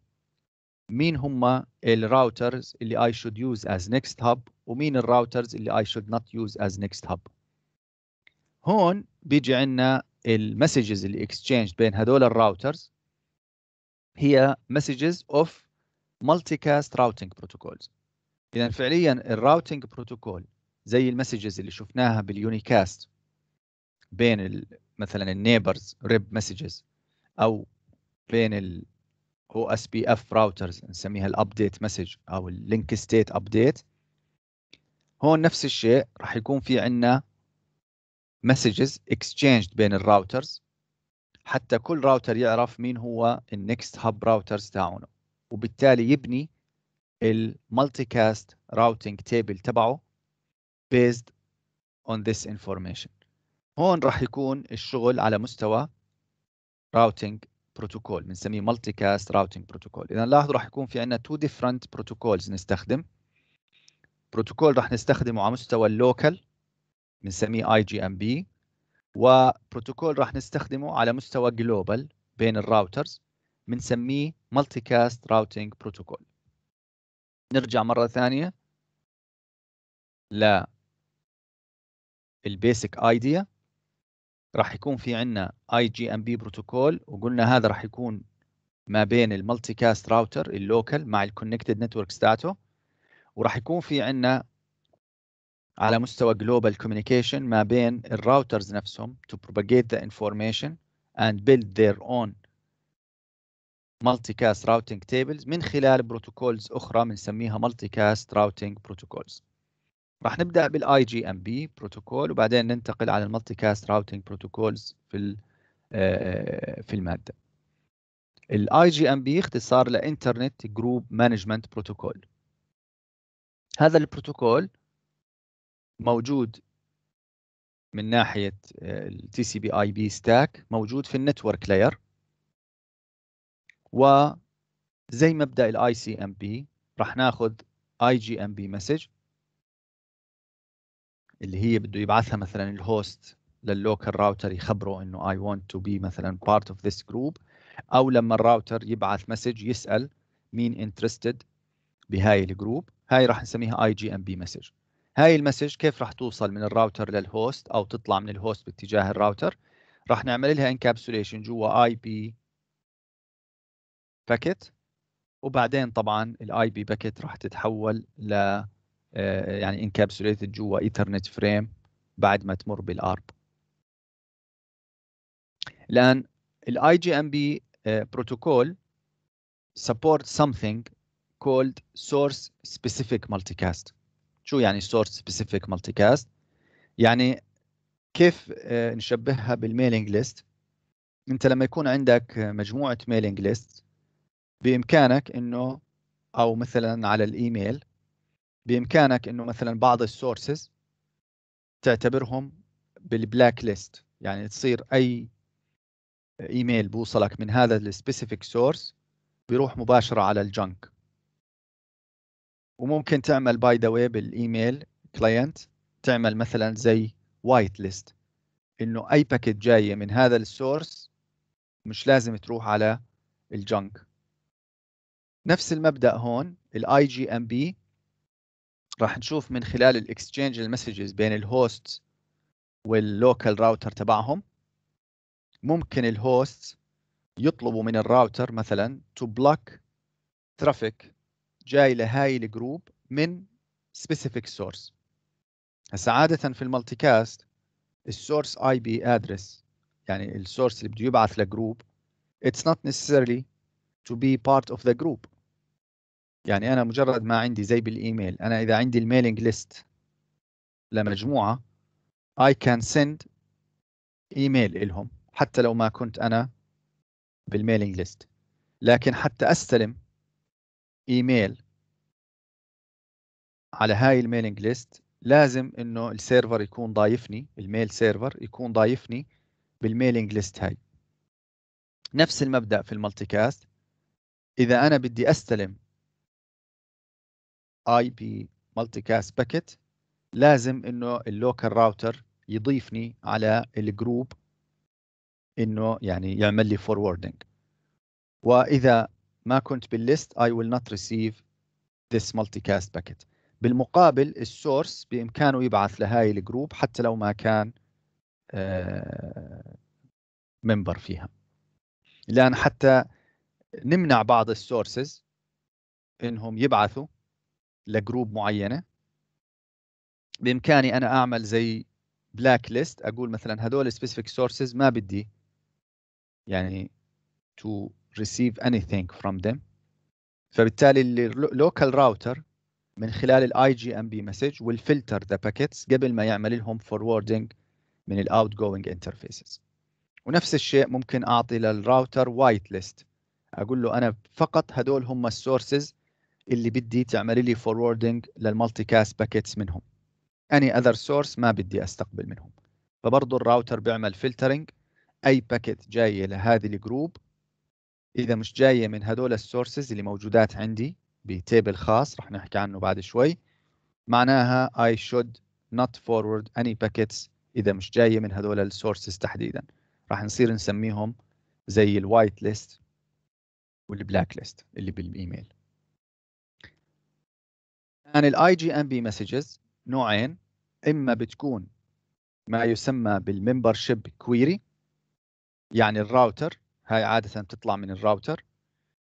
مين هم الراوترز اللي اي شود يوز از نيكست هاب ومين الراوترز اللي اي شود نوت يوز از نيكست هاب هون بيجي عندنا المسجز اللي اكسشينج بين هذول الراوترز هي مسجز اوف مالتي كاست راوتنج بروتوكولز اذا فعليا الراوتنج بروتوكول زي المسجز اللي شفناها باليونيكاست بين مثلا النيبرز ريب مسجز او بين ال او اس بي اف راوترز نسميها الابديت مسج او اللينك ستيت ابديت هون نفس الشيء راح يكون في عندنا مسجز اكسشينج بين الراوترز حتى كل راوتر يعرف مين هو النكست هاب راوترز تاعونه وبالتالي يبني المالتي كاست راوتينج تيبل تبعه based on this information هون راح يكون الشغل على مستوى راوتينج بروتوكول بنسميه مالتي كاست راوتنج بروتوكول اذا لاحظوا راح يكون في عندنا تو ديفرنت بروتوكولز نستخدم بروتوكول راح نستخدمه على مستوى اللوكال بنسميه اي جي ام بي وبروتوكول راح نستخدمه على مستوى جلوبال بين الراوترز بنسميه مالتي كاست راوتنج بروتوكول نرجع مره ثانيه ل البيسك ايديا راح يكون في عندنا اي جي ام بي بروتوكول وقلنا هذا راح يكون ما بين المالتي كاست راوتر اللوكل مع الكونكتد نتورك ستاتو وراح يكون في عندنا على مستوى جلوبال كوميونيكيشن ما بين الراوترز نفسهم تو بروباجيت ذا انفورميشن اند بيلد ذير اون مالتي كاست راوتينج تيبلز من خلال بروتوكولز اخرى بنسميها مالتي كاست راوتينج بروتوكولز راح نبدا بالاي جي ام بي بروتوكول وبعدين ننتقل على المالتي كاست راوتينج بروتوكولز في آه، في الماده الاي جي ام بي اختصار لانترنت جروب مانجمنت بروتوكول هذا البروتوكول موجود من ناحيه التي سي بي اي بي ستاك موجود في النتورك لاير وزي مبدا الاي سي ام بي راح ناخذ اي جي ام بي مسج اللي هي بده يبعثها مثلا الهوست لللوكال راوتر يخبره انه اي ونت تو بي مثلا بارت اوف ذيس جروب او لما الراوتر يبعث مسج يسال مين انترستد بهاي الجروب هاي راح نسميها اي جي ام بي مسج هاي المسج كيف راح توصل من الراوتر للهوست او تطلع من الهوست باتجاه الراوتر راح نعمل لها انكابسوليشن جوا اي بي باكيت وبعدين طبعا الاي بي باكيت راح تتحول ل آه، يعني انكابسوليتد جوا ايثرنت فريم بعد ما تمر بالارب الان الاي جي ام بي بروتوكول support something called source specific multicast شو يعني source specific multicast يعني كيف آه، نشبهها بالميلينج ليست انت لما يكون عندك مجموعه ميلينج ليست بامكانك انه او مثلا على الايميل بامكانك انه مثلا بعض السورسز تعتبرهم بالبلاك ليست يعني تصير اي ايميل بوصلك من هذا السبيسيفيك سورس بيروح مباشره على الجنك وممكن تعمل باي ذا واي بالايميل كلاينت تعمل مثلا زي وايت ليست انه اي باكيت جايه من هذا السورس مش لازم تروح على الجنك نفس المبدا هون الاي جي ام بي راح نشوف من خلال الاكسشينج المسجز بين الهوست واللوكال راوتر تبعهم ممكن الهوست يطلبوا من الراوتر مثلا تو بلوك ترافيك جاي لهاي الجروب من سبيسيفيك سورس هسه عادة في المالتي كاست السورس اي بي ادرس يعني السورس اللي بده يبعث لجروب اتس نوت نيسيسيرلي تو بي بارت اوف ذا جروب يعني انا مجرد ما عندي زي بالايميل انا اذا عندي الميلينج ليست لمجموعه اي كان سند ايميل لهم حتى لو ما كنت انا بالميلينج ليست لكن حتى استلم ايميل على هاي الميلينج ليست لازم انه السيرفر يكون ضايفني الميل سيرفر يكون ضايفني بالميلينج ليست هاي نفس المبدا في المالتي كاست اذا انا بدي استلم اي بي مالتي كاست باكيت لازم انه اللوكال راوتر يضيفني على الجروب انه يعني يعمل لي فوروردنج واذا ما كنت بالليست اي ويل نوت ريسيف ذس مالتي كاست باكيت بالمقابل السورس بامكانه يبعث لهاي الجروب حتى لو ما كان ممبر آه، فيها لان حتى نمنع بعض السورسز انهم يبعثوا لجروب معينه بامكاني انا اعمل زي بلاك ليست اقول مثلا هذول سبيسيفيك سورسز ما بدي يعني to receive anything from them فبالتالي اللوكال راوتر من خلال الاي جي ام بي مسج والفلتر ذا باكيتس قبل ما يعمل لهم فوروردنج من الاوت جوينج انترفيسز ونفس الشيء ممكن اعطي للراوتر وايت ليست اقول له انا فقط هدول هم السورسز اللي بدي تعملي لي فوروردنج للمالتي كاست باكيتس منهم اني اذر سورس ما بدي استقبل منهم فبرضه الراوتر بيعمل فلترنج اي باكيت جايه لهذه الجروب اذا مش جايه من هذول السورسز اللي موجودات عندي بتيبل خاص رح نحكي عنه بعد شوي معناها I should not forward any باكيتس إذا مش جاية من هذول السورسز تحديدا راح نصير نسميهم زي الوايت ليست والبلاك ليست اللي بالإيميل الان الاي جي ام بي مسجز نوعين اما بتكون ما يسمى شيب كويري يعني الراوتر هاي عاده بتطلع من الراوتر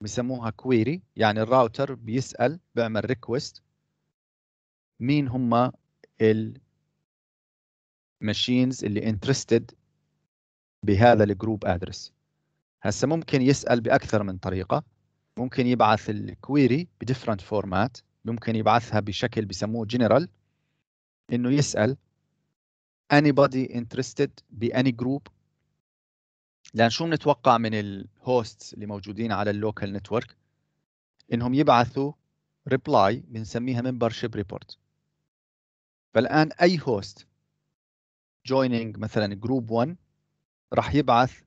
بسموها كويري يعني الراوتر بيسال بيعمل ريكوست مين هم الماشينز اللي انترستد بهذا الجروب ادرس هسه ممكن يسال باكثر من طريقه ممكن يبعث الكويري بديفرنت فورمات ممكن يبعثها بشكل بسموه جنرال انه يسال anybody interested باني جروب لان شو بنتوقع من الهوستس اللي موجودين على اللوكال نتورك انهم يبعثوا ريبلاي بنسميها ممبرشيب ريبورت فالان اي هوست joining مثلا جروب 1 راح يبعث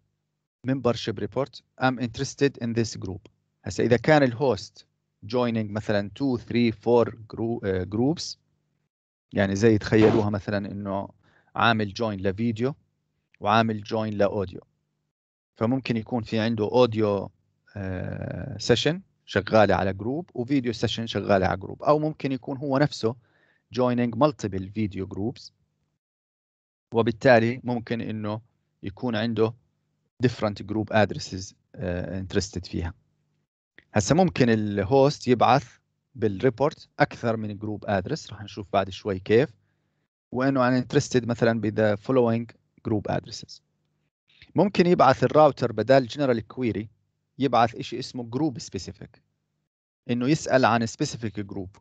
membership report I'm interested in this group هسا إذا كان الهوست joining مثلا 2 3 4 groups يعني زي تخيلوها مثلا انه عامل join لفيديو وعامل join لاوديو فممكن يكون في عنده اوديو سيشن آه، شغاله على جروب وفيديو سيشن شغاله على جروب او ممكن يكون هو نفسه joining multiple video groups وبالتالي ممكن انه يكون عنده different group addresses آه، interested فيها هسه ممكن الهوست يبعث بالريبورت اكثر من جروب ادرس راح نشوف بعد شوي كيف وانه انا انترستد مثلا بذا فولوينج جروب ادرسز ممكن يبعث الراوتر بدال جنرال كويري يبعث شيء اسمه جروب سبيسيفيك انه يسال عن سبيسيفيك جروب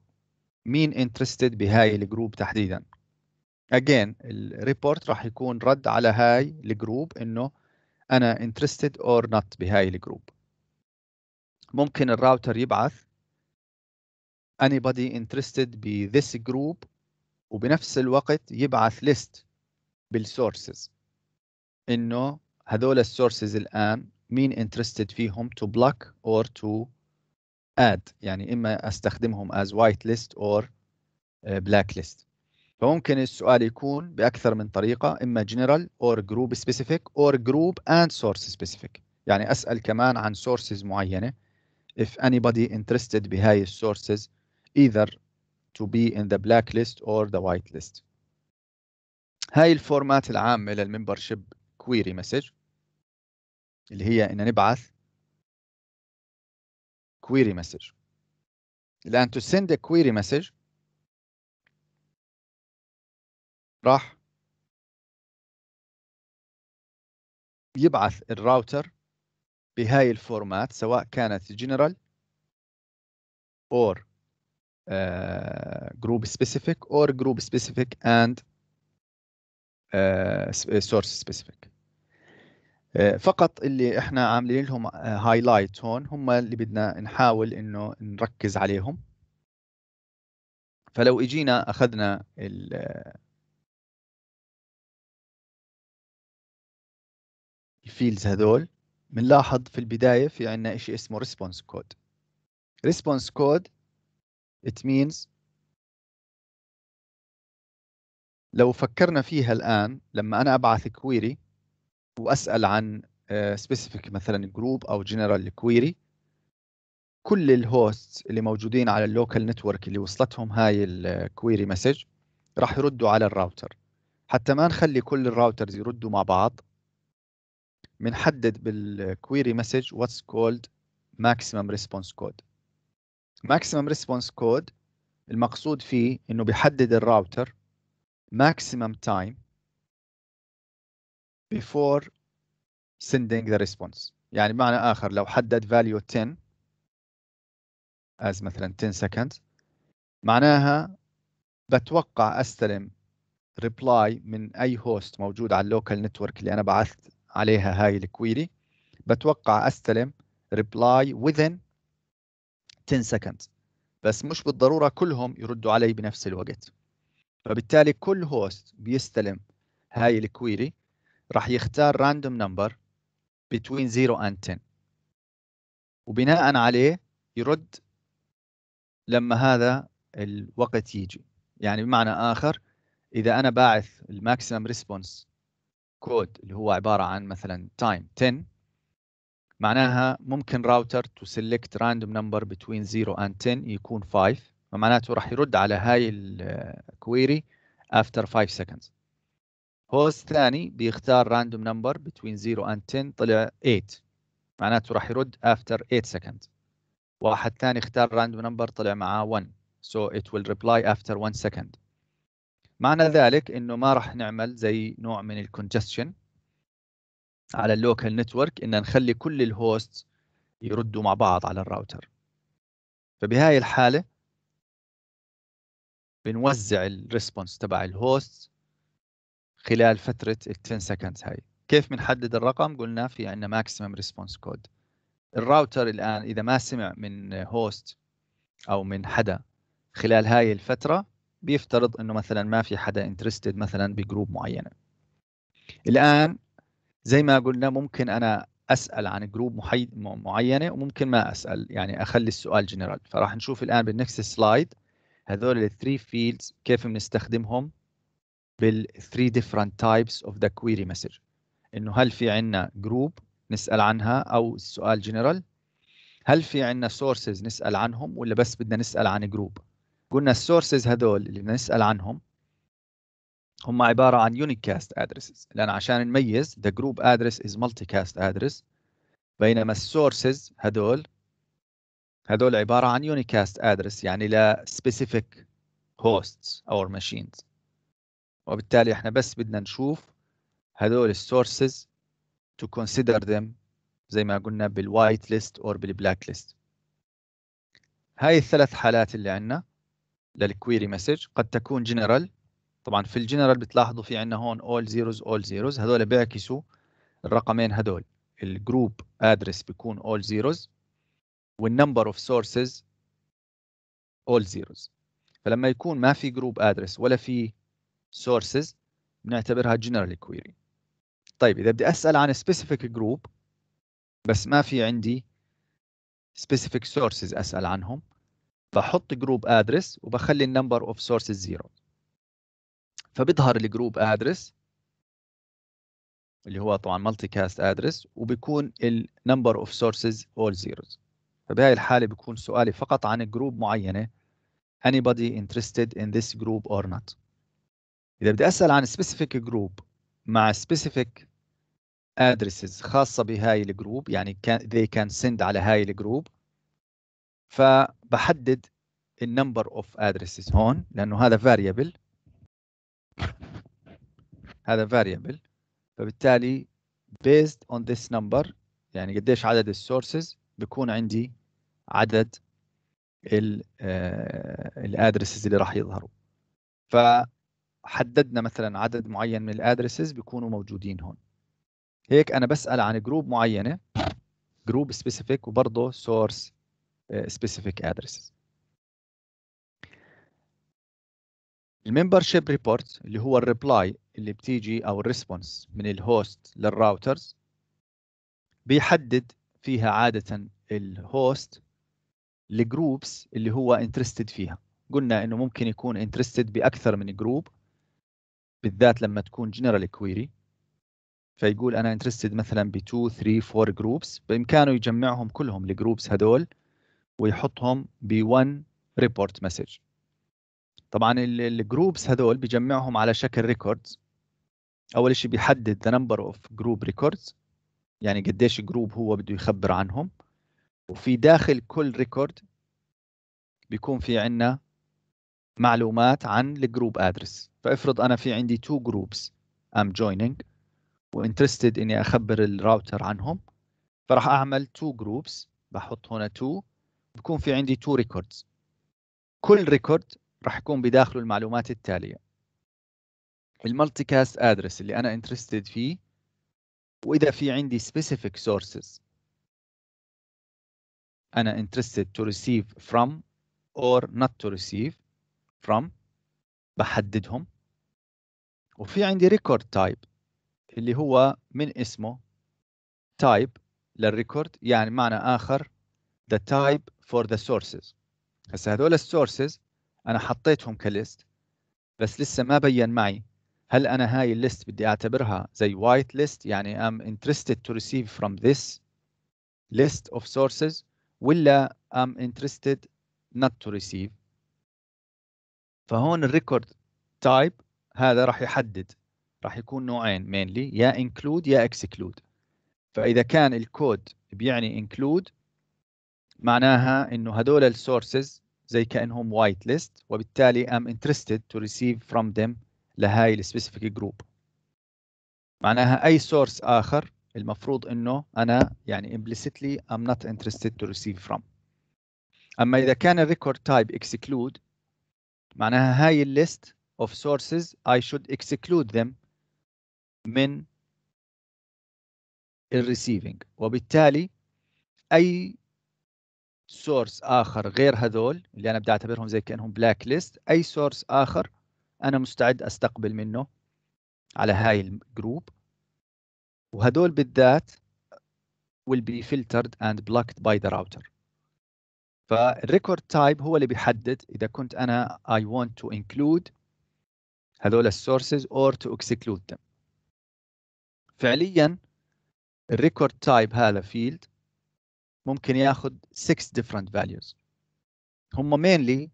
مين انترستد بهاي الجروب تحديدا اجين الريبورت راح يكون رد على هاي الجروب انه انا انترستد اور نوت بهاي الجروب ممكن الراوتر يبعث anybody interested بthis group وبنفس الوقت يبعث list بالsources انه هذول السورسز الان مين interested فيهم to block or to add يعني اما استخدمهم as white list or black list فممكن السؤال يكون باكثر من طريقه اما general or group specific or group and source specific يعني اسال كمان عن sources معينه if anybody interested بهاي السورسز either to be in the blacklist or the whitelist هاي الفورمات العامة للممبرشيب كويري مسج اللي هي إن نبعث query message الآن to send a query message راح يبعث الراوتر بهاي الفورمات سواء كانت جنرال اور جروب سبيسيفيك اور جروب سبيسيفيك اند سورس سبيسيفيك فقط اللي احنا عاملين لهم هايلايت آه، هون هم اللي بدنا نحاول انه نركز عليهم فلو اجينا اخذنا ال الفيلز آه، هذول بنلاحظ في البدايه في عنا إشي اسمه response code response code it means لو فكرنا فيها الان لما انا ابعث query واسال عن آه، specific مثلا group او general query كل الهوست اللي موجودين على اللوكال نتورك اللي وصلتهم هاي الكويري مسج آه، راح يردوا على الراوتر حتى ما نخلي كل الراوترز يردوا مع بعض بنحدد بالكويري مسج واتس كولد ماكسيمم ريسبونس كود ماكسيمم ريسبونس كود المقصود فيه انه بيحدد الراوتر maximum time before sending the response يعني بمعنى آخر لو حدد value 10 as مثلا 10 seconds معناها بتوقع أستلم ريبلاي من أي هوست موجود على اللوكال نتورك اللي أنا بعثت عليها هاي الكويري بتوقع استلم ريبلاي within 10 seconds بس مش بالضروره كلهم يردوا علي بنفس الوقت فبالتالي كل هوست بيستلم هاي الكويري راح يختار راندوم نمبر between 0 and 10 وبناء عليه يرد لما هذا الوقت يجي يعني بمعنى اخر اذا انا باعث الماكسيمم ريسبونس كود اللي هو عباره عن مثلا تايم 10 معناها ممكن راوتر تو سيلكت راندوم نمبر بتوين 0 اند 10 يكون 5 فمعناته راح يرد على هاي الكويري افتر 5 سكندز هوست ثاني بيختار راندوم نمبر بتوين 0 اند 10 طلع 8 معناته راح يرد افتر 8 seconds واحد ثاني اختار راندوم نمبر طلع معاه 1 so it will reply after 1 second معنى ذلك انه ما راح نعمل زي نوع من الكونجستشن على اللوكال نتورك ان نخلي كل الهوست يردوا مع بعض على الراوتر فبهاي الحاله بنوزع الريسبونس تبع الهوست خلال فتره ال 10 سكند هاي كيف بنحدد الرقم قلنا في عندنا ماكسيمم ريسبونس كود الراوتر الان اذا ما سمع من هوست او من حدا خلال هاي الفتره بيفترض انه مثلا ما في حدا انترستد مثلا بجروب معينه الان زي ما قلنا ممكن انا اسال عن جروب محي... معينه وممكن ما اسال يعني اخلي السؤال جنرال فراح نشوف الان بالنكست سلايد هذول الثري فيلدز كيف بنستخدمهم بالثري ديفرنت تايبس اوف ذا كويري مسج انه هل في عندنا جروب نسال عنها او السؤال جنرال هل في عندنا سورسز نسال عنهم ولا بس بدنا نسال عن جروب قلنا السورسز هذول اللي بدنا نسال عنهم هم عباره عن unicast addresses لان عشان نميز ذا جروب address از مالتي كاست ادرس بينما السورسز هذول هذول عباره عن unicast address يعني لا سبيسيفيك هوستس or ماشينز وبالتالي احنا بس بدنا نشوف هذول السورسز to consider them زي ما قلنا بالوايت ليست أو بالبلاك ليست هاي الثلاث حالات اللي عندنا للكويري مسج قد تكون جنرال طبعا في الجنرال بتلاحظوا في عندنا هون اول زيروز اول زيروز هذول بيعكسوا الرقمين هذول الجروب ادرس بيكون اول زيروز والنمبر اوف سورسز اول زيروز فلما يكون ما في جروب ادرس ولا في سورسز بنعتبرها جنرال كويري طيب اذا بدي اسال عن سبيسيفيك جروب بس ما في عندي سبيسيفيك سورسز اسال عنهم بحط جروب ادرس وبخلي النمبر اوف سورس زيرو فبيظهر الجروب ادرس اللي هو طبعا مالتي كاست ادرس وبيكون النمبر اوف سورسز اول زيروز فبهي الحاله بيكون سؤالي فقط عن جروب معينه anybody interested in this group or not اذا بدي اسال عن specific جروب مع specific ادرسز خاصه بهاي الجروب يعني can, they can send على هاي الجروب ف بحدد النمبر اوف ادريسز هون لانه هذا فاريبل هذا فاريبل فبالتالي based on this number يعني قديش عدد السورسز بيكون عندي عدد الادريسز آه، اللي راح يظهروا فحددنا مثلا عدد معين من الادريسز بيكونوا موجودين هون هيك انا بسال عن جروب معينه جروب سبيسيفيك وبرضه سورس specific addresses الممبرشيب ريبورت اللي هو الريبلاي اللي بتيجي او الريسبونس من الهوست للراوترز بيحدد فيها عاده الهوست لجروبس اللي هو انترستد فيها قلنا انه ممكن يكون انترستد باكثر من جروب بالذات لما تكون جنرال كويري فيقول انا انترستد مثلا ب 2 3 4 جروبس بامكانه يجمعهم كلهم لجروبس هذول ويحطهم ب1 ريبورت مسج طبعا الجروبس هذول بجمعهم على شكل ريكوردز اول شيء بيحدد ذا نمبر اوف جروب ريكوردز يعني قديش جروب هو بده يخبر عنهم وفي داخل كل ريكورد بيكون في عنا معلومات عن الجروب ادرس فافرض انا في عندي تو جروبس ام جوينينج وانترستد اني اخبر الراوتر عنهم فراح اعمل تو جروبس بحط هنا تو بكون في عندي تو ريكوردز كل ريكورد راح يكون بداخله المعلومات التاليه المالتي كاست ادرس اللي انا انترستد فيه واذا في عندي سبيسيفيك سورسز انا interested to receive from or not to receive from بحددهم وفي عندي ريكورد تايب اللي هو من اسمه تايب للريكورد يعني معنى اخر the type فور ذا سورسز هسه هذول السورسز انا حطيتهم كليست بس لسه ما بين معي هل انا هاي الليست بدي اعتبرها زي وايت ليست يعني ام interested تو ريسيف فروم ذس list of sources ولا I'm interested not to receive فهون الريكورد تايب هذا راح يحدد راح يكون نوعين mainly يا include يا exclude فإذا كان الكود بيعني include معناها انه هدول السورسز زي كانهم وايت ليست وبالتالي ام انترستد تو ريسيف فروم ذم لهاي السبيسيفيك جروب معناها اي سورس اخر المفروض انه انا يعني امبليسيتلي ام نوت انترستد تو ريسيف فروم اما اذا كان ريكورد تايب اكسكلود معناها هاي الليست اوف سورسز اي شود اكسكلود ذم من ال وبالتالي اي سورس اخر غير هذول اللي انا بدي اعتبرهم زي كانهم بلاك ليست اي سورس اخر انا مستعد استقبل منه على هاي الجروب وهدول بالذات will be filtered and blocked by the router فالريكورد تايب هو اللي بيحدد اذا كنت انا I want to include هذول السورسز or to exclude them فعليا الريكورد تايب هذا فيلد ممكن ياخذ 6 ديفرنت فاليوز هم مينلي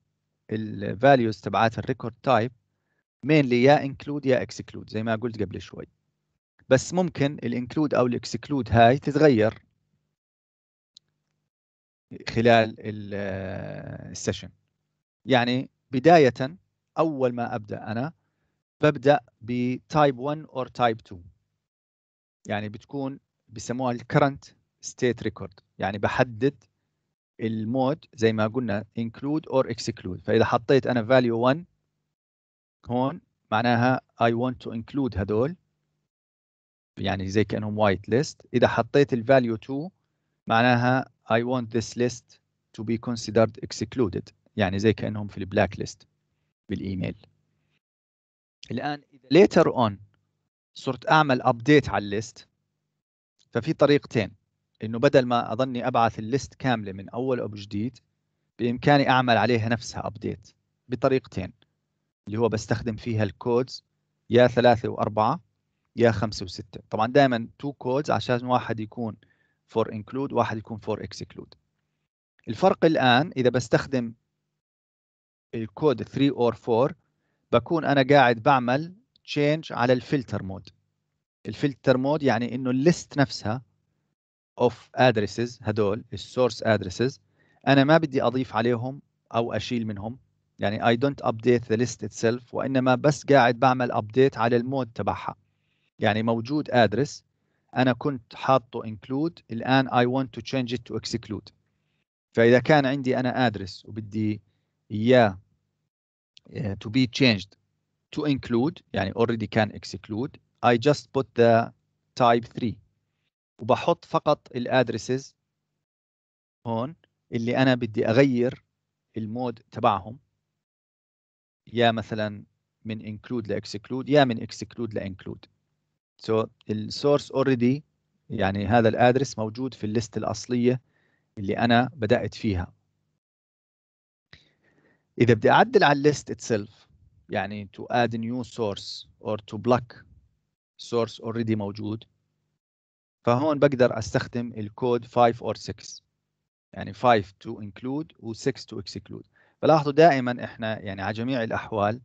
الفاليوز تبعات الريكورد تايب مينلي يا انكلود يا اكسكلود زي ما قلت قبل شوي بس ممكن الانكلود او الاكسكلود هاي تتغير خلال السيشن يعني بداية أول ما أبدأ أنا ببدأ بتايب 1 اور تايب 2 يعني بتكون بسموها الكرنت ستيت ريكورد يعني بحدد المود زي ما قلنا include or exclude فاذا حطيت انا value 1 هون معناها I want to include هدول يعني زي كانهم وايت ليست اذا حطيت الفاليو 2 معناها I want this list to be considered excluded يعني زي كانهم في البلاك ليست بالايميل الان اذا later on صرت اعمل ابديت على الليست ففي طريقتين انه بدل ما اظني ابعث الليست كامله من اول او جديد بامكاني اعمل عليها نفسها ابديت بطريقتين اللي هو بستخدم فيها الكودز يا ثلاثة وأربعة يا خمسة وستة طبعا دائما تو كودز عشان واحد يكون فور انكلود واحد يكون فور اكسكلود الفرق الآن إذا بستخدم الكود 3 or 4 بكون أنا قاعد بعمل change على الفلتر مود الفلتر مود يعني إنه الليست نفسها اوف ادريسز هدول السورس ادريسز انا ما بدي اضيف عليهم او اشيل منهم يعني اي دونت ابديت ذا ليست اتسلف وانما بس قاعد بعمل ابديت على المود تبعها يعني موجود ادرس انا كنت حاطه انكلود الان اي ونت تو تشينج ات تو اكسكلود فاذا كان عندي انا ادرس وبدي اياه تو بي تشينجد تو انكلود يعني already كان exclude I just put the type 3 وبحط فقط الادرسز هون اللي انا بدي اغير المود تبعهم يا مثلا من include لاكسكلود exclude يا من exclude ل include so السورس already يعني هذا الادرس موجود في الليست الاصليه اللي انا بدات فيها اذا بدي اعدل على الليست itself يعني to add new source or to block source already موجود فهون بقدر استخدم الكود 5 or 6 يعني 5 to include و 6 to exclude فلاحظوا دائما احنا يعني على جميع الاحوال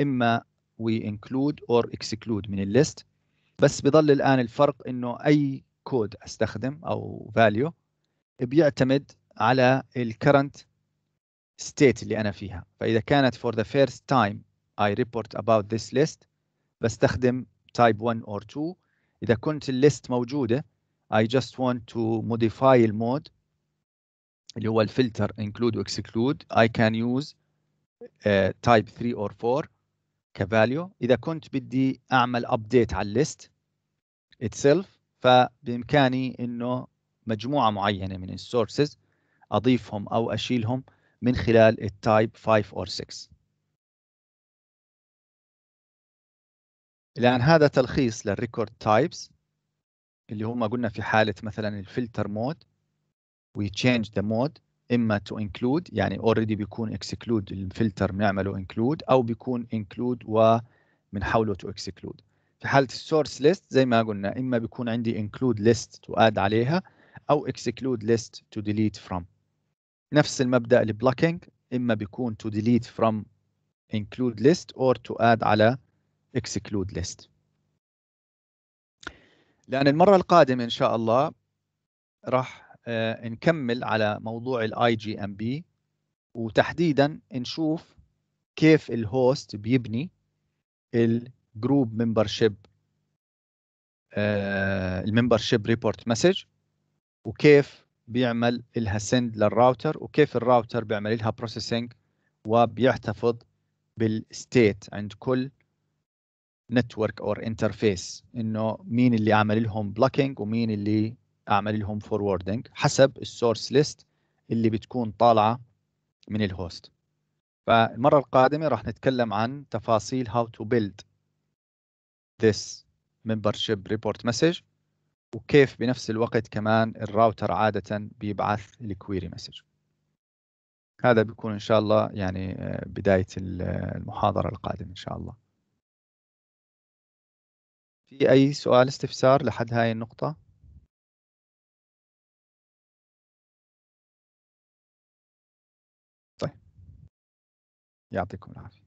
اما we include or exclude من الليست بس بضل الان الفرق انه اي كود استخدم او value بيعتمد على الكرنت state اللي انا فيها فاذا كانت for the first time I report about this list بستخدم type 1 or 2 اذا كنت الليست موجوده I just want to modify mode اللي هو الفلتر include و exclude I can use uh, type 3 or 4 كvalue اذا كنت بدي اعمل update على الليست itself فبامكاني انه مجموعه معينه من السورسز اضيفهم او اشيلهم من خلال التايب 5 أو 6 الان هذا تلخيص للريكورد تايبس اللي هم قلنا في حاله مثلا الفلتر مود وي تشينج ذا مود اما تو انكلود يعني اوريدي بيكون اكسكلود الفلتر بنعمله انكلود او بيكون انكلود وبنحوله تو اكسكلود في حاله السورس ليست زي ما قلنا اما بيكون عندي انكلود ليست تو اد عليها او اكسكلود ليست تو ديليت فروم نفس المبدا البلوكينج اما بيكون تو ديليت فروم انكلود ليست اور تو اد على اكسكلود ليست لان المره القادمه ان شاء الله راح آه، نكمل على موضوع الاي جي ام بي وتحديدا نشوف كيف الهوست بيبني الجروب ممبرشيب الممبرشيب ريبورت مسج وكيف بيعمل لها سند للراوتر وكيف الراوتر بيعمل لها بروسيسنج وبيحتفظ بالستيت عند كل نتورك اور انترفيس انه مين اللي عمل لهم بلوكينج ومين اللي اعمل لهم فوروردنج حسب السورس ليست اللي بتكون طالعه من الهوست فالمره القادمه راح نتكلم عن تفاصيل هاو تو بيلد this شيب ريبورت مسج وكيف بنفس الوقت كمان الراوتر عادة بيبعث الكويري مسج هذا بيكون إن شاء الله يعني آه، بداية آه، المحاضرة القادمة إن شاء الله في أي سؤال استفسار لحد هاي النقطة؟ طيب يعطيكم العافية